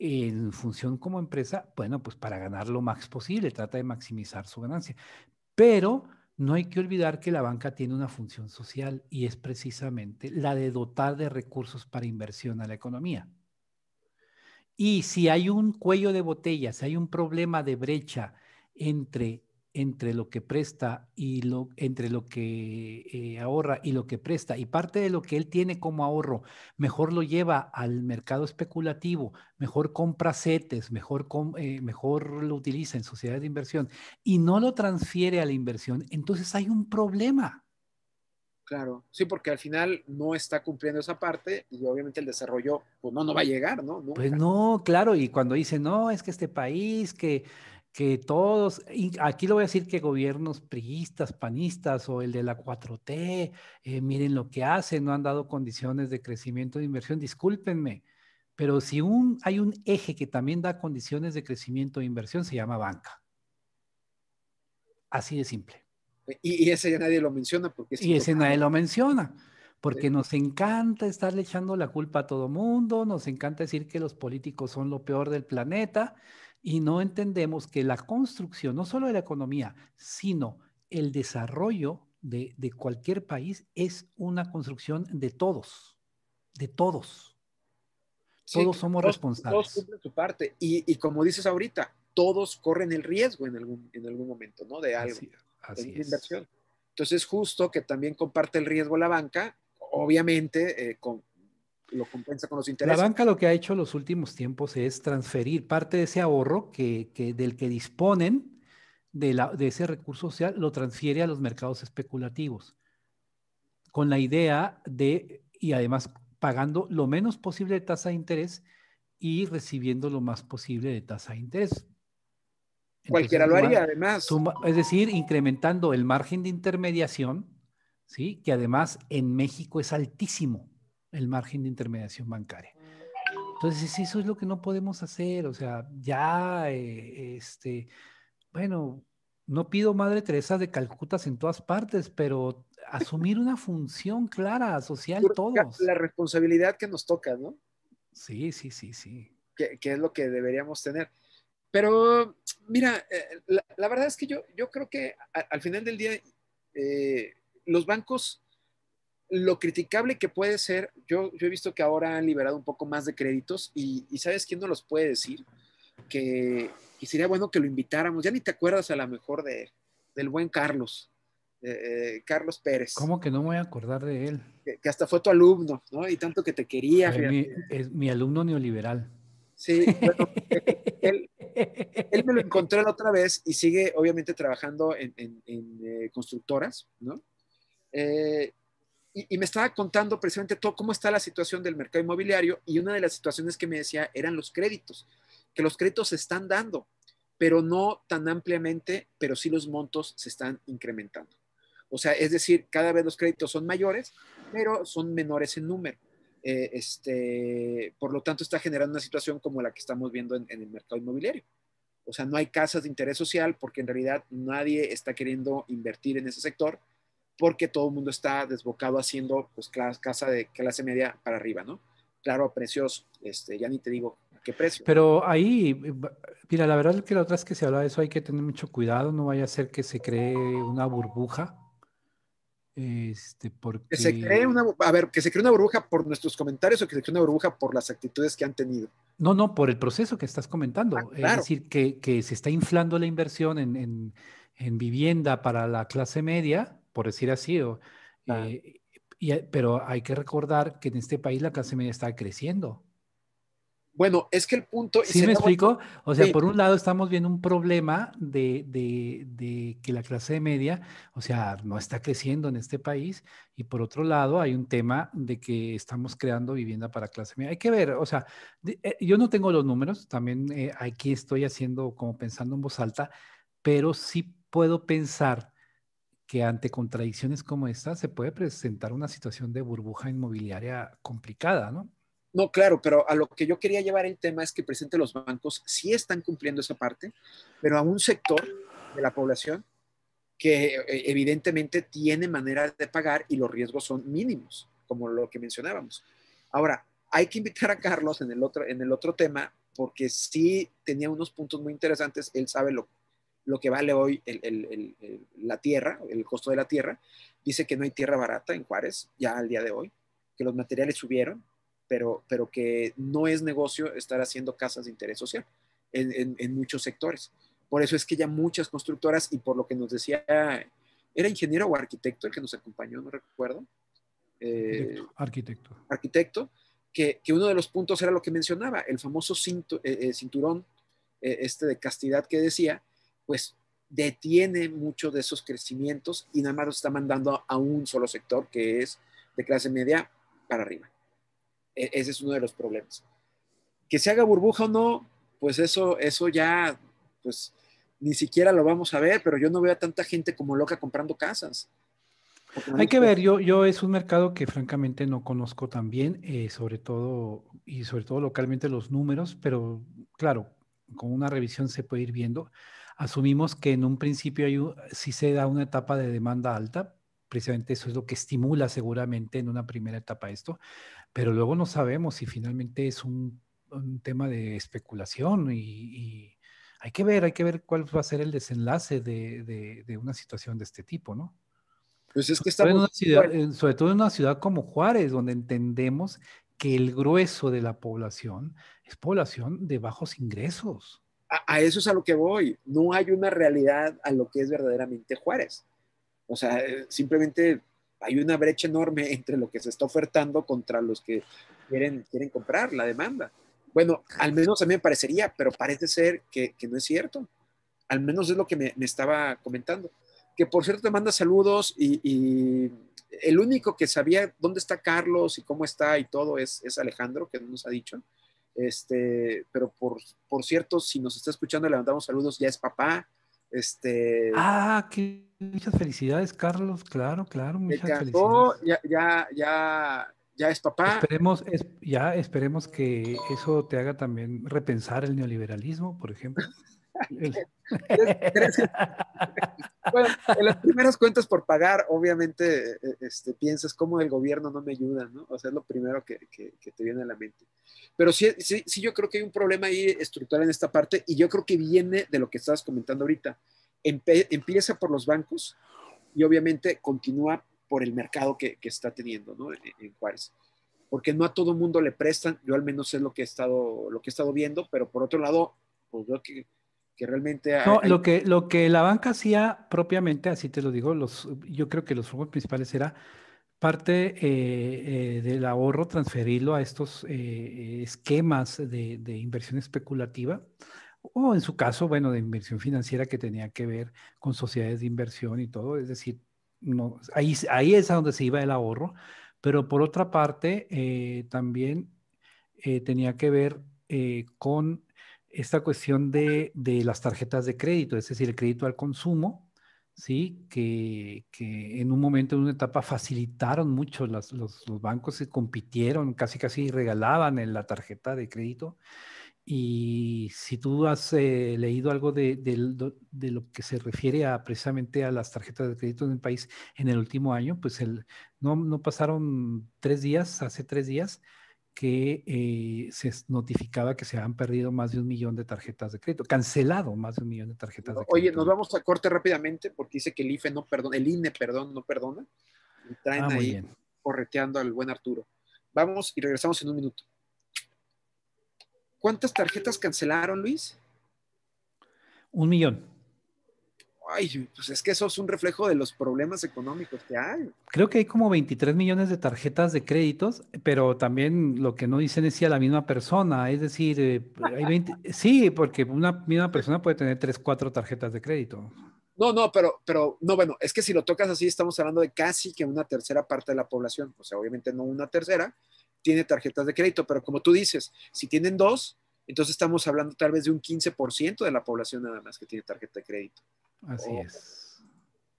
Speaker 3: en función como empresa, bueno, pues para ganar lo más posible, trata de maximizar su ganancia. Pero no hay que olvidar que la banca tiene una función social y es precisamente la de dotar de recursos para inversión a la economía. Y si hay un cuello de botella, si hay un problema de brecha entre entre lo que presta y lo entre lo que eh, ahorra y lo que presta y parte de lo que él tiene como ahorro mejor lo lleva al mercado especulativo mejor compra setes mejor eh, mejor lo utiliza en sociedades de inversión y no lo transfiere a la inversión entonces hay un problema
Speaker 2: claro sí porque al final no está cumpliendo esa parte y obviamente el desarrollo pues no no va a llegar no pues
Speaker 3: no claro y cuando dice no es que este país que que todos, aquí lo voy a decir que gobiernos priistas, panistas o el de la 4T, eh, miren lo que hacen, no han dado condiciones de crecimiento de inversión, discúlpenme, pero si hay un eje que también da condiciones de crecimiento de inversión, se llama banca. Así de simple. Y, ese ya
Speaker 2: nadie lo menciona porque... y ese nadie
Speaker 3: lo menciona porque nos encanta estarle echando la culpa a todo mundo, nos encanta decir que los políticos son lo peor del planeta, y no entendemos que la construcción, no solo de la economía, sino el desarrollo de, de cualquier país es una construcción de todos, de todos. todos somos responsables.
Speaker 2: Todos cumplen su parte. Y, y, como dices ahorita, todos corren el riesgo en algún, en algún momento, ¿no? De algo. Así, de inversión. Es. Entonces, justo que también comparte el riesgo la banca, obviamente, eh, con, lo compensa con los intereses. La banca
Speaker 3: lo que ha hecho en los últimos tiempos es transferir parte de ese ahorro que, del que disponen de, ese recurso social, lo transfiere a los mercados especulativos, con la idea de, y además pagando lo menos posible de tasa de interés y recibiendo lo más posible de tasa de interés. Cualquiera lo haría, además. es decir, incrementando el margen de intermediación, ¿sí? que además en México es altísimo el margen de intermediación bancaria. Entonces, eso es lo que no podemos hacer. O sea, ya, eh, este, bueno, no pido Madre Teresa de Calcutas en todas partes, pero asumir una función clara, social, todos. La responsabilidad
Speaker 2: que nos toca, ¿no? Sí, sí, sí, sí. Que, es lo que deberíamos tener. Pero, mira, eh, la, verdad es que yo, yo creo que al final del día, eh, los bancos lo criticable que puede ser, yo, yo he visto que ahora han liberado un poco más de créditos y, ¿sabes quién no los puede decir? Que, sería bueno que lo invitáramos. Ya ni te acuerdas a lo mejor de, del buen Carlos, eh, eh, Carlos
Speaker 3: Pérez. ¿Cómo que no me voy a acordar de él?
Speaker 2: Que, hasta fue tu alumno, ¿no? Y tanto que te quería.
Speaker 3: Es mi, alumno neoliberal. Sí, bueno,
Speaker 2: él, me lo encontré la otra vez y sigue obviamente trabajando en, eh, constructoras, ¿no? y, me estaba contando precisamente todo cómo está la situación del mercado inmobiliario y una de las situaciones que me decía eran los créditos, que los créditos se están dando, pero no tan ampliamente, pero sí los montos se están incrementando. O sea, es decir, cada vez los créditos son mayores, pero son menores en número. Eh, este, por lo tanto, está generando una situación como la que estamos viendo en, en el mercado inmobiliario. O sea, no hay casas de interés social porque en realidad nadie está queriendo invertir en ese sector porque todo el mundo está desbocado haciendo pues casa de clase media para arriba, ¿no? Claro, precios, este, ya ni te digo qué precio. Pero
Speaker 3: ahí, mira, la verdad es que la otra es que se habla de eso, hay que tener mucho cuidado, no vaya a ser que se cree una burbuja. Este, porque... Que se cree
Speaker 2: una, a ver, que se cree una burbuja por nuestros comentarios o que se cree una burbuja por las actitudes que han tenido.
Speaker 3: No, no, por el proceso que estás comentando. Ah, es decir, que, se está inflando la inversión en, en vivienda para la clase media por decir así. Eh, pero hay que recordar que en este país la clase media está creciendo. Bueno, es que el punto... ¿Sí me explico? O sea, por un lado estamos viendo un problema de, que la clase media, o sea, no está creciendo en este país y por otro lado hay un tema de que estamos creando vivienda para clase media. Hay que ver, o sea, eh, yo no tengo los números, también eh, aquí estoy haciendo como pensando en voz alta, pero sí puedo pensar que ante contradicciones como esta se puede presentar una situación de burbuja inmobiliaria complicada, ¿no?
Speaker 2: No, claro, pero a lo que yo quería llevar el tema es que presente los bancos sí están cumpliendo esa parte, pero a un sector de la población que eh, evidentemente tiene manera de pagar y los riesgos son mínimos, como lo que mencionábamos. Ahora, hay que invitar a Carlos en el otro, en el otro tema, porque sí tenía unos puntos muy interesantes, él sabe lo, que lo que vale hoy la tierra, el costo de la tierra. Dice que no hay tierra barata en Juárez ya al día de hoy, que los materiales subieron, pero, pero que no es negocio estar haciendo casas de interés social en, muchos sectores. Por eso es que ya muchas constructoras, y por lo que nos decía, era ingeniero o arquitecto el que nos acompañó, no recuerdo. arquitecto. Eh, arquitecto, que, que, uno de los puntos era lo que mencionaba, el famoso eh, eh, cinturón este de castidad que decía, pues detiene mucho de esos crecimientos y nada más lo está mandando a un solo sector que es de clase media para arriba. E-, ese es uno de los problemas. Que se haga burbuja o no, pues eso, eso ya, pues ni siquiera lo vamos a ver, pero yo no veo a tanta gente como loca comprando casas. Hay que ver,
Speaker 3: yo, yo es un mercado que francamente no conozco tan bien, eh, sobre todo, y sobre todo localmente los números, pero claro, con una revisión se puede ir viendo. Asumimos que en un principio hay si se da una etapa de demanda alta, precisamente eso es lo que estimula seguramente en una primera etapa esto, pero luego no sabemos si finalmente es un, tema de especulación y, hay que ver, hay que ver cuál va a ser el desenlace de, una situación de este tipo, ¿no?
Speaker 2: Pues es que estamos... ciudad,
Speaker 3: sobre todo en una ciudad como Juárez, donde entendemos que el grueso de la población es población de bajos ingresos
Speaker 2: a, eso es a lo que voy. No hay una realidad a lo que es verdaderamente Juárez. O sea, eh, simplemente hay una brecha enorme entre lo que se está ofertando contra los que quieren, quieren comprar la demanda. Bueno, al menos a mí me parecería, pero parece ser que, no es cierto. Al menos es lo que me, estaba comentando. Que por cierto te manda saludos y, el único que sabía dónde está Carlos y cómo está y todo es, es Alejandro, que nos ha dicho. Este, pero por, cierto, si nos está escuchando, le mandamos saludos, ya es papá. Este,
Speaker 3: ah, qué muchas felicidades, Carlos, claro, claro, muchas felicidades.
Speaker 2: Ya, ya, ya, es papá. Esperemos,
Speaker 3: ya esperemos que eso te haga también repensar el neoliberalismo, por ejemplo. bueno, en los primeros cuentas
Speaker 2: por pagar, obviamente e, e, este, piensas cómo el gobierno no me ayuda, ¿no? O sea, es lo primero que, que, te viene a la mente. Pero sí, sí, sí, yo creo que hay un problema ahí estructural en esta parte y yo creo que viene de lo que estabas comentando ahorita. empieza por los bancos y obviamente continúa por el mercado que, que está teniendo, ¿no? En, Juárez porque no a todo mundo le prestan, yo al menos es lo que he estado, lo que he estado viendo, pero por otro lado, pues veo que que realmente... no, Lo,
Speaker 3: que, lo que la banca hacía propiamente, así te lo digo, los, yo creo que los fondos principales era parte eh, eh, del ahorro transferirlo a estos eh, esquemas de, de, inversión especulativa o en su caso, bueno, de inversión financiera que tenía que ver con sociedades de inversión y todo, es decir, no, ahí, ahí es a donde se iba el ahorro, pero por otra parte también tenía que ver con esta cuestión de, de, las tarjetas de crédito, es decir, el crédito al consumo, ¿sí? que, que en un momento, en una etapa, facilitaron mucho los, los, bancos, se compitieron, casi casi regalaban en la tarjeta de crédito. Y si tú has eh, leído algo de, lo que se refiere a, precisamente a las tarjetas de crédito en el país en el último año, pues no, no pasaron tres días, hace tres días, que eh, se notificaba que se han perdido más de un millón de tarjetas de crédito, cancelado más de un millón de tarjetas de crédito. Oye,
Speaker 2: nos vamos a corte rápidamente porque dice que el IFE no perdona, el INE, perdón, no perdona. Y traen ah, ahí correteando al buen Arturo. Vamos y regresamos en un minuto. ¿Cuántas tarjetas cancelaron, Luis? Un millón ay, pues es que eso es un reflejo de los problemas económicos que hay.
Speaker 3: Creo que hay como 23 millones de tarjetas de créditos, pero también lo que no dicen es si a la misma persona, es decir, eh, sí, porque una misma persona puede tener 3, 4 tarjetas de crédito.
Speaker 2: No, no, pero, pero no, bueno, es que si lo tocas así, estamos hablando de casi que una tercera parte de la población, o sea, obviamente no una tercera, tiene tarjetas de crédito, pero como tú dices, si tienen dos, entonces estamos hablando tal vez de un 15% de la población nada más que tiene tarjeta de crédito.
Speaker 3: Así es.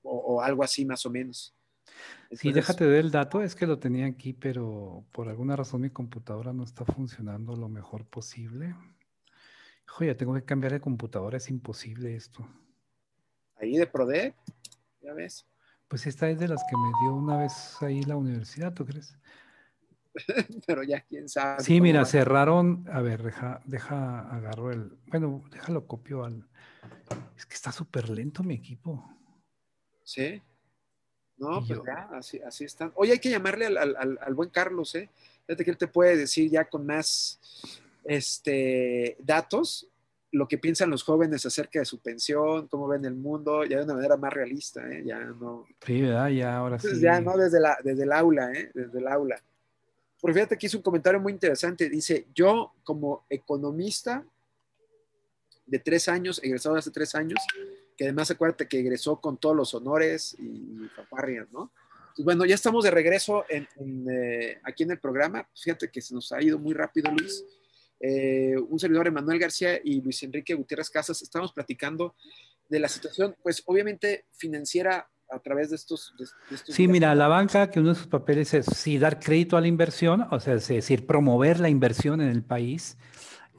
Speaker 2: O, algo así más o menos.
Speaker 3: sí, déjate ver el dato, es que lo tenía aquí, pero por alguna razón mi computadora no está funcionando lo mejor posible. Hijo, ya tengo que cambiar de computadora, es imposible esto.
Speaker 2: Ahí de Prode ya ves.
Speaker 3: Pues esta es de las que me dio una vez ahí la universidad, ¿tú crees?
Speaker 2: pero ya quién sabe. Sí, mira,
Speaker 3: cerraron. A ver, deja, deja, agarro el. Bueno, déjalo copio al es que está súper lento mi equipo.
Speaker 2: Sí. No, pero pues ya, así, así están. Oye, hay que llamarle al, buen Carlos, ¿eh? Fíjate que él te puede decir ya con más este, datos lo que piensan los jóvenes acerca de su pensión, cómo ven el mundo, ya de una manera más realista, ¿eh? Ya no.
Speaker 3: Sí, ¿verdad? Ya ahora pues sí. ya
Speaker 2: no desde, la, desde el aula, ¿eh? Desde el aula. Porque fíjate que hizo un comentario muy interesante. Dice, yo como economista de tres años, egresado hace tres años, que además acuérdate que egresó con todos los honores y, paparrias, ¿no? Pues bueno, ya estamos de regreso en, eh, aquí en el programa. Fíjate que se nos ha ido muy rápido, Luis. Eh, un servidor, Emanuel García y Luis Enrique Gutiérrez Casas, estamos platicando de la situación, pues obviamente financiera a través de estos...
Speaker 3: de estos sí, mira, la banca, que uno de sus papeles es sí dar crédito a la inversión, o sea, es decir, promover la inversión en el país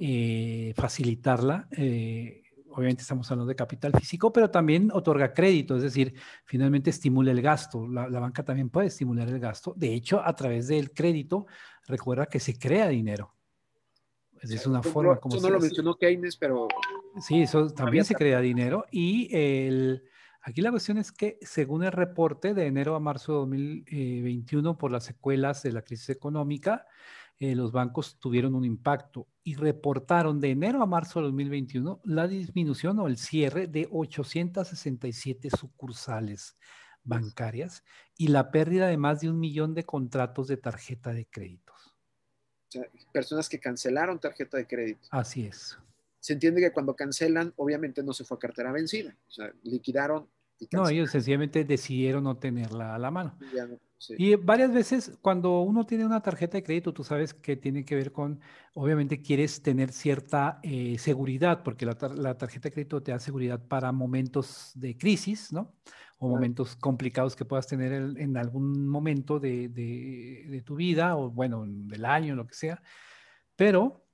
Speaker 3: eh, facilitarla. Eh, obviamente estamos hablando de capital físico, pero también otorga crédito, es decir, finalmente estimula el gasto. La, banca también puede estimular el gasto. De hecho, a través del crédito, recuerda que se crea dinero. Es, una forma como... Eso no lo mencionó
Speaker 2: Keynes, pero...
Speaker 3: Sí, eso también se crea dinero y Aquí la cuestión es que, según el reporte de enero a marzo de 2021 eh, por las secuelas de la crisis económica, eh, los bancos tuvieron un impacto y reportaron de enero a marzo de 2021 la disminución o el cierre de 867 sucursales bancarias y la pérdida de más de un millón de contratos de tarjeta de créditos.
Speaker 2: O sea, personas que cancelaron tarjeta de crédito.
Speaker 3: Así es.
Speaker 2: Se entiende que cuando cancelan, obviamente no se fue a cartera vencida. O sea, liquidaron
Speaker 3: no, ellos sencillamente decidieron no tenerla a la mano. Y varias veces cuando uno tiene una tarjeta de crédito, tú sabes que tiene que ver con, obviamente quieres tener cierta eh, seguridad, porque la, tarjeta de crédito te da seguridad para momentos de crisis, ¿no? O momentos complicados que puedas tener en algún momento de, tu vida, o bueno, del año, lo que sea. Pero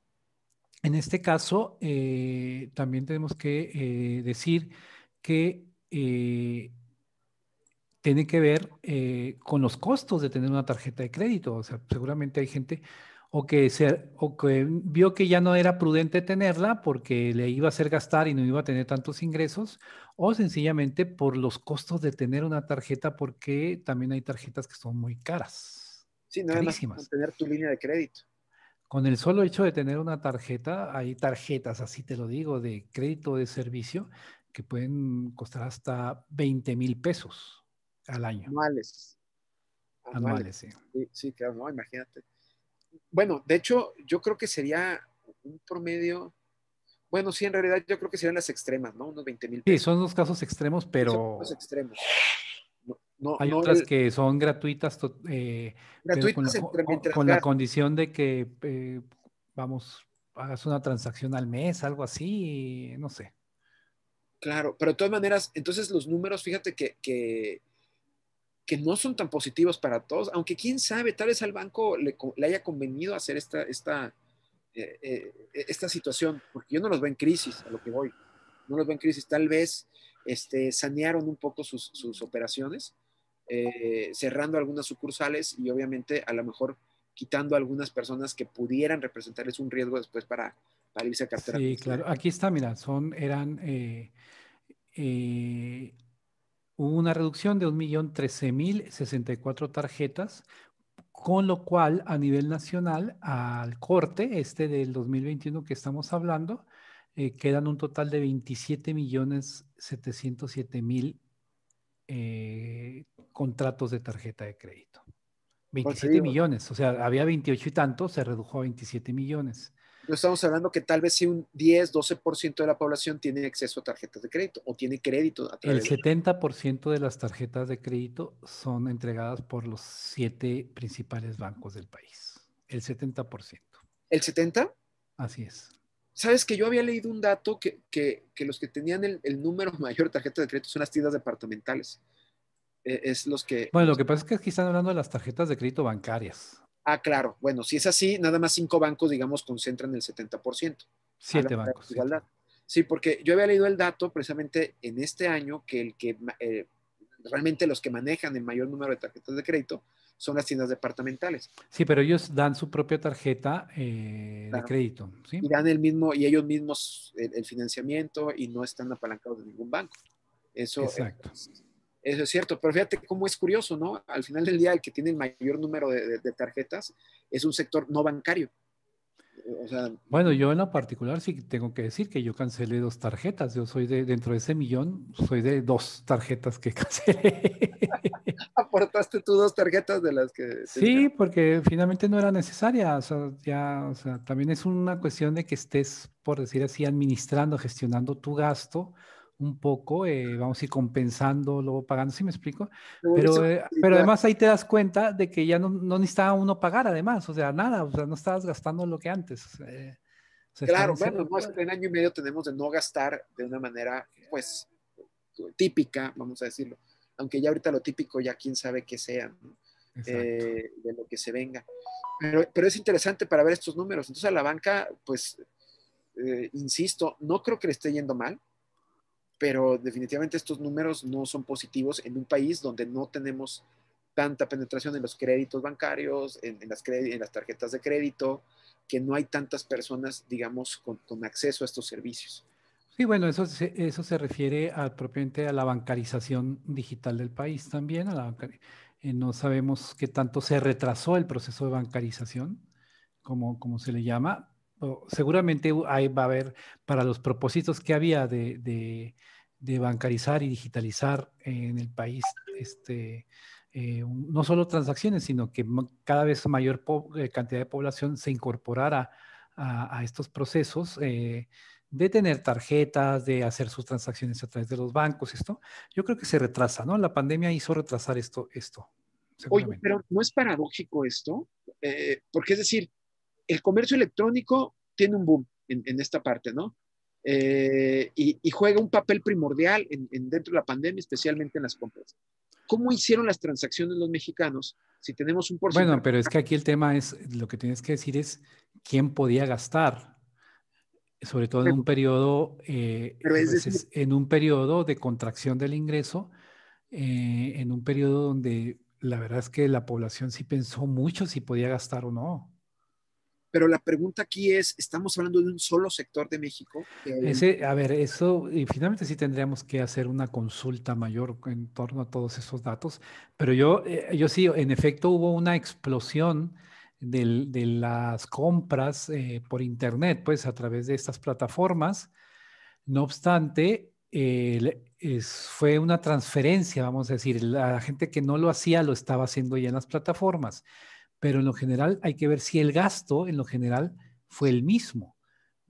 Speaker 3: en este caso, eh, también tenemos que eh, decir que eh, tiene que ver eh, con los costos de tener una tarjeta de crédito. O sea, seguramente hay gente o que, vio que ya no era prudente tenerla porque le iba a hacer gastar y no iba a tener tantos ingresos, o sencillamente por los costos de tener una tarjeta porque también hay tarjetas que son muy caras.
Speaker 2: Sí, no carísimas. tener tu línea de crédito.
Speaker 3: Con el solo hecho de tener una tarjeta, hay tarjetas, así te lo digo, de crédito de servicio, que pueden costar hasta 20 mil pesos al año.
Speaker 2: Anuales. Anuales, sí. sí. claro, no, imagínate. Bueno, de hecho, yo creo que sería un promedio. Bueno, sí, en realidad yo creo que serían las extremas, ¿no? Unos 20 mil. Sí, son
Speaker 3: los casos extremos, pero.
Speaker 2: extremos. No, Hay otras
Speaker 3: que son gratuitas, eh, con, la, condición de que, eh, vamos, hagas una transacción al mes, algo así, no sé.
Speaker 2: Claro, pero de todas maneras, entonces los números, fíjate que, que, no son tan positivos para todos, aunque quién sabe, tal vez al banco le, haya convenido hacer esta, esta, eh, eh, esta situación, porque yo no los veo en crisis, a lo que voy, no los veo en crisis, tal vez este, sanearon un poco sus, operaciones, eh, cerrando algunas sucursales y obviamente a lo mejor quitando algunas personas que pudieran representarles un riesgo después para, Sí,
Speaker 3: claro. Aquí está, mira, son, eran, eh, eh, hubo una reducción de 1.013.064 tarjetas, con lo cual a nivel nacional, al corte este del 2021 que estamos hablando, eh, quedan un total de 27.707.000 mil eh, contratos de tarjeta de crédito. 27 pues millones, o sea, había 28 y tanto, se redujo a 27 millones
Speaker 2: no estamos hablando que tal vez si un 10, 12% de la población tiene acceso a tarjetas de crédito o tiene crédito. el
Speaker 3: 70% de las tarjetas de crédito son entregadas por los siete principales bancos del país. El 70%.
Speaker 2: ¿El 70%? Así es. Sabes que yo había leído un dato que, los que tenían el, número mayor de tarjetas de crédito son las tiendas departamentales. Eh, es los que...
Speaker 3: Bueno, lo que pasa es que aquí están hablando de las tarjetas de crédito bancarias.
Speaker 2: Ah, claro. Bueno, si es así, nada más cinco bancos, digamos, concentran el 70%.
Speaker 3: Siete bancos.
Speaker 2: Sí, porque yo había leído el dato precisamente en este año que el que eh, realmente los que manejan el mayor número de tarjetas de crédito son las tiendas departamentales.
Speaker 3: Sí, pero ellos dan su propia tarjeta eh, de crédito. Y
Speaker 2: dan el mismo, y ellos mismos el, financiamiento y no están apalancados de ningún banco. Eso eh, Exacto. Eso es cierto, pero fíjate cómo es curioso, ¿no? Al final del día, el que tiene el mayor número de, tarjetas es un sector no bancario.
Speaker 3: bueno, yo en lo particular sí tengo que decir que yo cancelé dos tarjetas. Yo soy de, dentro de ese millón, soy de dos tarjetas que cancelé.
Speaker 2: ¿Aportaste tú dos tarjetas de las que... Sí,
Speaker 3: porque finalmente no era necesaria. O sea, ya, o sea, también es una cuestión de que estés, por decir así, administrando, gestionando tu gasto un poco, eh, vamos a ir compensando, luego pagando, ¿sí me explico? Pero, pero eh, además ahí te das cuenta de que ya no, necesitaba uno pagar además, o sea, nada, o sea, no estabas gastando lo que antes. Eh, claro, bueno,
Speaker 2: pues, más que en año y medio tenemos de no gastar de una manera, pues, típica, vamos a decirlo, aunque ya ahorita lo típico ya quién sabe qué sea, de lo que se venga. Pero, pero es interesante para ver estos números. Entonces a la banca, pues, insisto, no creo que le esté yendo mal pero definitivamente estos números no son positivos en un país donde no tenemos tanta penetración en los créditos bancarios, en, las, en las tarjetas de crédito, que no hay tantas personas, digamos, con, acceso a estos servicios.
Speaker 3: Sí, bueno, eso se, eso se refiere propiamente a la bancarización digital del país también. A la eh, no sabemos qué tanto se retrasó el proceso de bancarización, como, como se le llama, seguramente ahí va a haber para los propósitos que había de, bancarizar y digitalizar en el país, este, eh, no solo transacciones, sino que cada vez mayor eh, cantidad de población se incorporara a, estos procesos. Eh, de tener tarjetas, de hacer sus transacciones a través de los bancos, esto, yo creo que se retrasa, ¿no? La pandemia hizo retrasar esto, esto.
Speaker 2: Oye, pero ¿no es paradójico esto? porque es decir, el comercio electrónico tiene un boom en, esta parte, ¿no? Eh, y, juega un papel primordial en, dentro de la pandemia, especialmente en las compras. ¿Cómo hicieron las transacciones los mexicanos si tenemos un porcentaje? Bueno,
Speaker 3: pero es que aquí el tema es, lo que tienes que decir es quién podía gastar, sobre todo en un periodo, eh, pues, en un periodo de contracción del ingreso, eh, en un periodo donde la verdad es que la población sí pensó mucho si podía gastar o no.
Speaker 2: Pero la pregunta aquí es, ¿estamos hablando de un solo sector de México?
Speaker 3: a ver, eso, y finalmente sí tendríamos que hacer una consulta mayor en torno a todos esos datos, pero yo, eh, yo sí, en efecto hubo una explosión de, las compras eh, por Internet, pues a través de estas plataformas. No obstante, fue una transferencia, vamos a decir, la gente que no lo hacía lo estaba haciendo ya en las plataformas pero en lo general hay que ver si el gasto en lo general fue el mismo,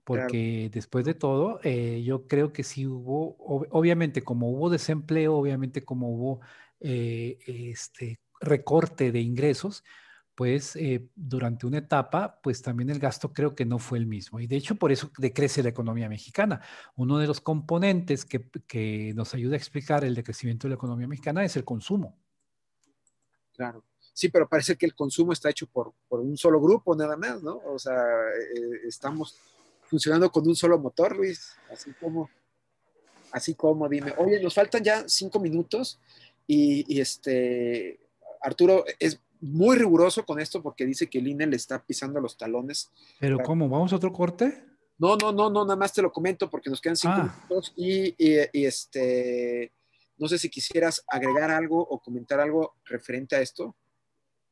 Speaker 3: porque después de todo, eh, yo creo que si hubo, obviamente como hubo desempleo, obviamente como hubo eh, este, recorte de ingresos, pues eh, durante una etapa, pues también el gasto creo que no fue el mismo. Y de hecho, por eso decrece la economía mexicana. Uno de los componentes que nos ayuda a explicar el decrecimiento de la economía mexicana es el consumo.
Speaker 2: Claro sí, pero parece que el consumo está hecho por, un solo grupo nada más, ¿no? O sea, eh, estamos funcionando con un solo motor, Luis, así como, así como, dime, oye, nos faltan ya cinco minutos y, este, Arturo es muy riguroso con esto porque dice que el INE le está pisando los talones.
Speaker 3: Pero ¿cómo? ¿Vamos a otro corte?
Speaker 2: No, no, no, no, nada más te lo comento porque nos quedan cinco ah. minutos y, este, no sé si quisieras agregar algo o comentar algo referente a esto.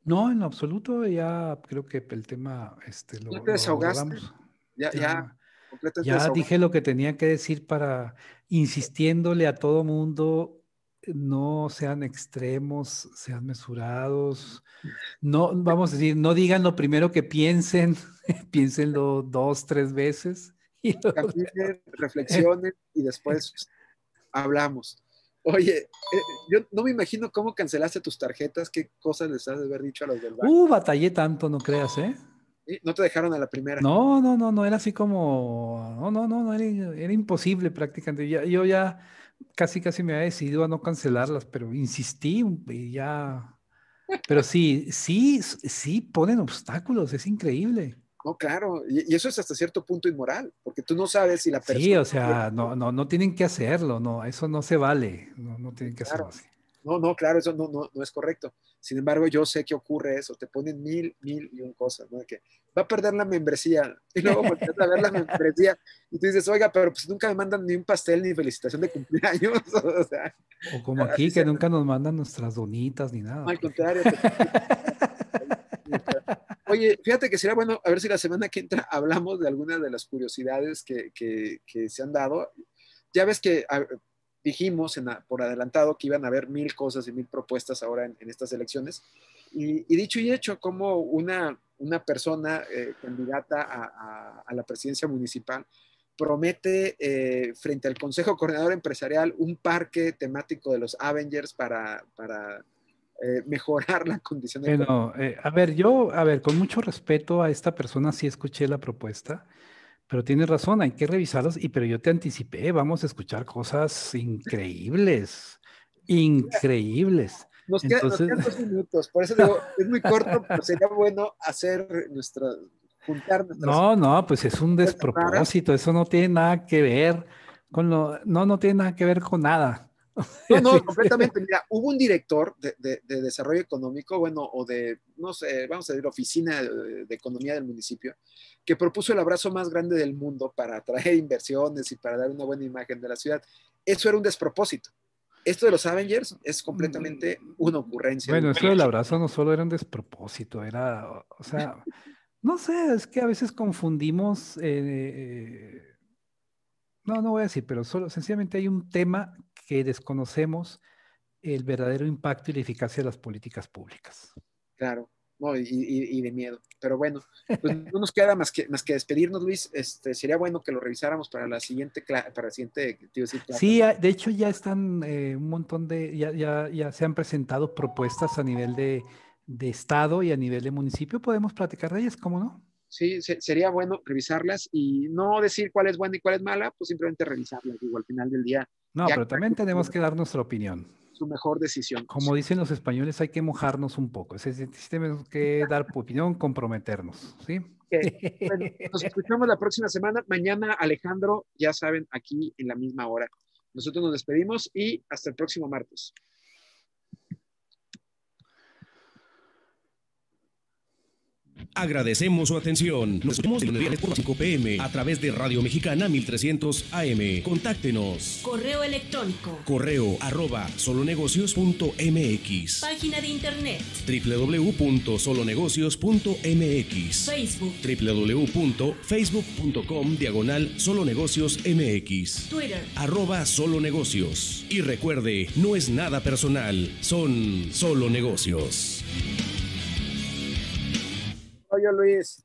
Speaker 3: No, en absoluto, ya creo que el tema este, lo, ¿Ya te desahogaste? ya, dije lo que tenía que decir para insistiéndole a todo mundo, no sean extremos, sean mesurados, no, vamos a decir, no digan lo primero que piensen, piénsenlo dos, tres veces.
Speaker 2: Y reflexionen y después hablamos. Oye, eh, yo no me imagino cómo cancelaste tus tarjetas, qué cosas les has de haber dicho a los del banco. Uh,
Speaker 3: batallé tanto, no creas, ¿eh?
Speaker 2: No te dejaron a la primera.
Speaker 3: No, no, no, no era así como, no, no, no, no era, imposible prácticamente. yo ya casi, casi me había decidido a no cancelarlas, pero insistí y ya. Pero sí, sí, sí ponen obstáculos, es increíble.
Speaker 2: No, claro, y, eso es hasta cierto punto inmoral, porque tú no sabes si la persona... Sí, o sea,
Speaker 3: no, no, no tienen que hacerlo, no, eso no se vale, no, no tienen que hacerlo así.
Speaker 2: No, no, claro, eso no, no, no es correcto. Sin embargo, yo sé que ocurre eso, te ponen mil, mil y un cosas, ¿no? Que va a perder la membresía y luego vuelves a ver la membresía y tú dices, oiga, pero pues nunca me mandan ni un pastel ni felicitación de cumpleaños. o, sea,
Speaker 3: o como aquí, que nunca nos mandan nuestras donitas ni nada. al pues.
Speaker 2: contrario. Oye, fíjate que será bueno, a ver si la semana que entra hablamos de algunas de las curiosidades que, que, se han dado. Ya ves que dijimos por adelantado que iban a haber mil cosas y mil propuestas ahora en, estas elecciones. Y, dicho y hecho, como una, una persona eh, candidata a, la presidencia municipal promete eh, frente al Consejo Coordinador Empresarial un parque temático de los Avengers para, para eh, mejorar la condición Bueno,
Speaker 3: eh, a ver, yo, a ver, con mucho respeto a esta persona sí escuché la propuesta, pero tienes razón, hay que revisarlos, y pero yo te anticipé, vamos a escuchar cosas increíbles, increíbles. Nos, quedan
Speaker 2: minutos, por eso digo, es muy corto, pero sería bueno hacer nuestra, No,
Speaker 3: no, pues es un pues, despropósito, eso no tiene nada que ver con lo, no, no tiene nada que ver con nada. No, no,
Speaker 2: completamente. hubo un director de, desarrollo económico, bueno, o de, no sé, vamos a decir, oficina de, economía del municipio, que propuso el abrazo más grande del mundo para atraer inversiones y para dar una buena imagen de la ciudad. Eso era un despropósito. Esto de los Avengers es completamente mm. una ocurrencia.
Speaker 3: Bueno, eso del abrazo no solo era un despropósito, era, o sea, no sé, es que a veces confundimos... Eh, eh, no, no voy a decir, pero solo, sencillamente hay un tema que desconocemos el verdadero impacto y la eficacia de las políticas públicas.
Speaker 2: Claro, no, y, de miedo. Pero bueno, pues no nos queda más que, más que despedirnos, Luis. Este, sería bueno que lo revisáramos para la siguiente para la siguiente Sí, ah, de
Speaker 3: hecho ya están eh, un montón de, ya, ya, se han presentado propuestas a nivel de, de estado y a nivel de municipio. Podemos platicar de ellas, ¿cómo no?
Speaker 2: Sí, sería bueno revisarlas y no decir cuál es buena y cuál es mala, pues simplemente revisarlas, digo, al final del día.
Speaker 3: No, pero también tenemos que dar nuestra opinión.
Speaker 2: Su mejor decisión. Como
Speaker 3: dicen los españoles, hay que mojarnos un poco. Es decir, tenemos que dar opinión, comprometernos, ¿sí?
Speaker 2: nos escuchamos la próxima semana. Mañana, Alejandro, ya saben, aquí en la misma hora. Nosotros nos despedimos y hasta el próximo martes.
Speaker 1: Agradecemos su atención. Nos vemos el viernes por 5 pm a través de Radio Mexicana 1300 AM. Contáctenos.
Speaker 2: Correo electrónico.
Speaker 1: Correo arroba solonegocios.mx.
Speaker 2: Página de internet.
Speaker 1: www.solonegocios.mx. Facebook. www.facebook.com diagonal solonegocios.mx. Twitter. Arroba solonegocios. Y recuerde, no es nada personal, son solo negocios.
Speaker 2: Pollo Luis.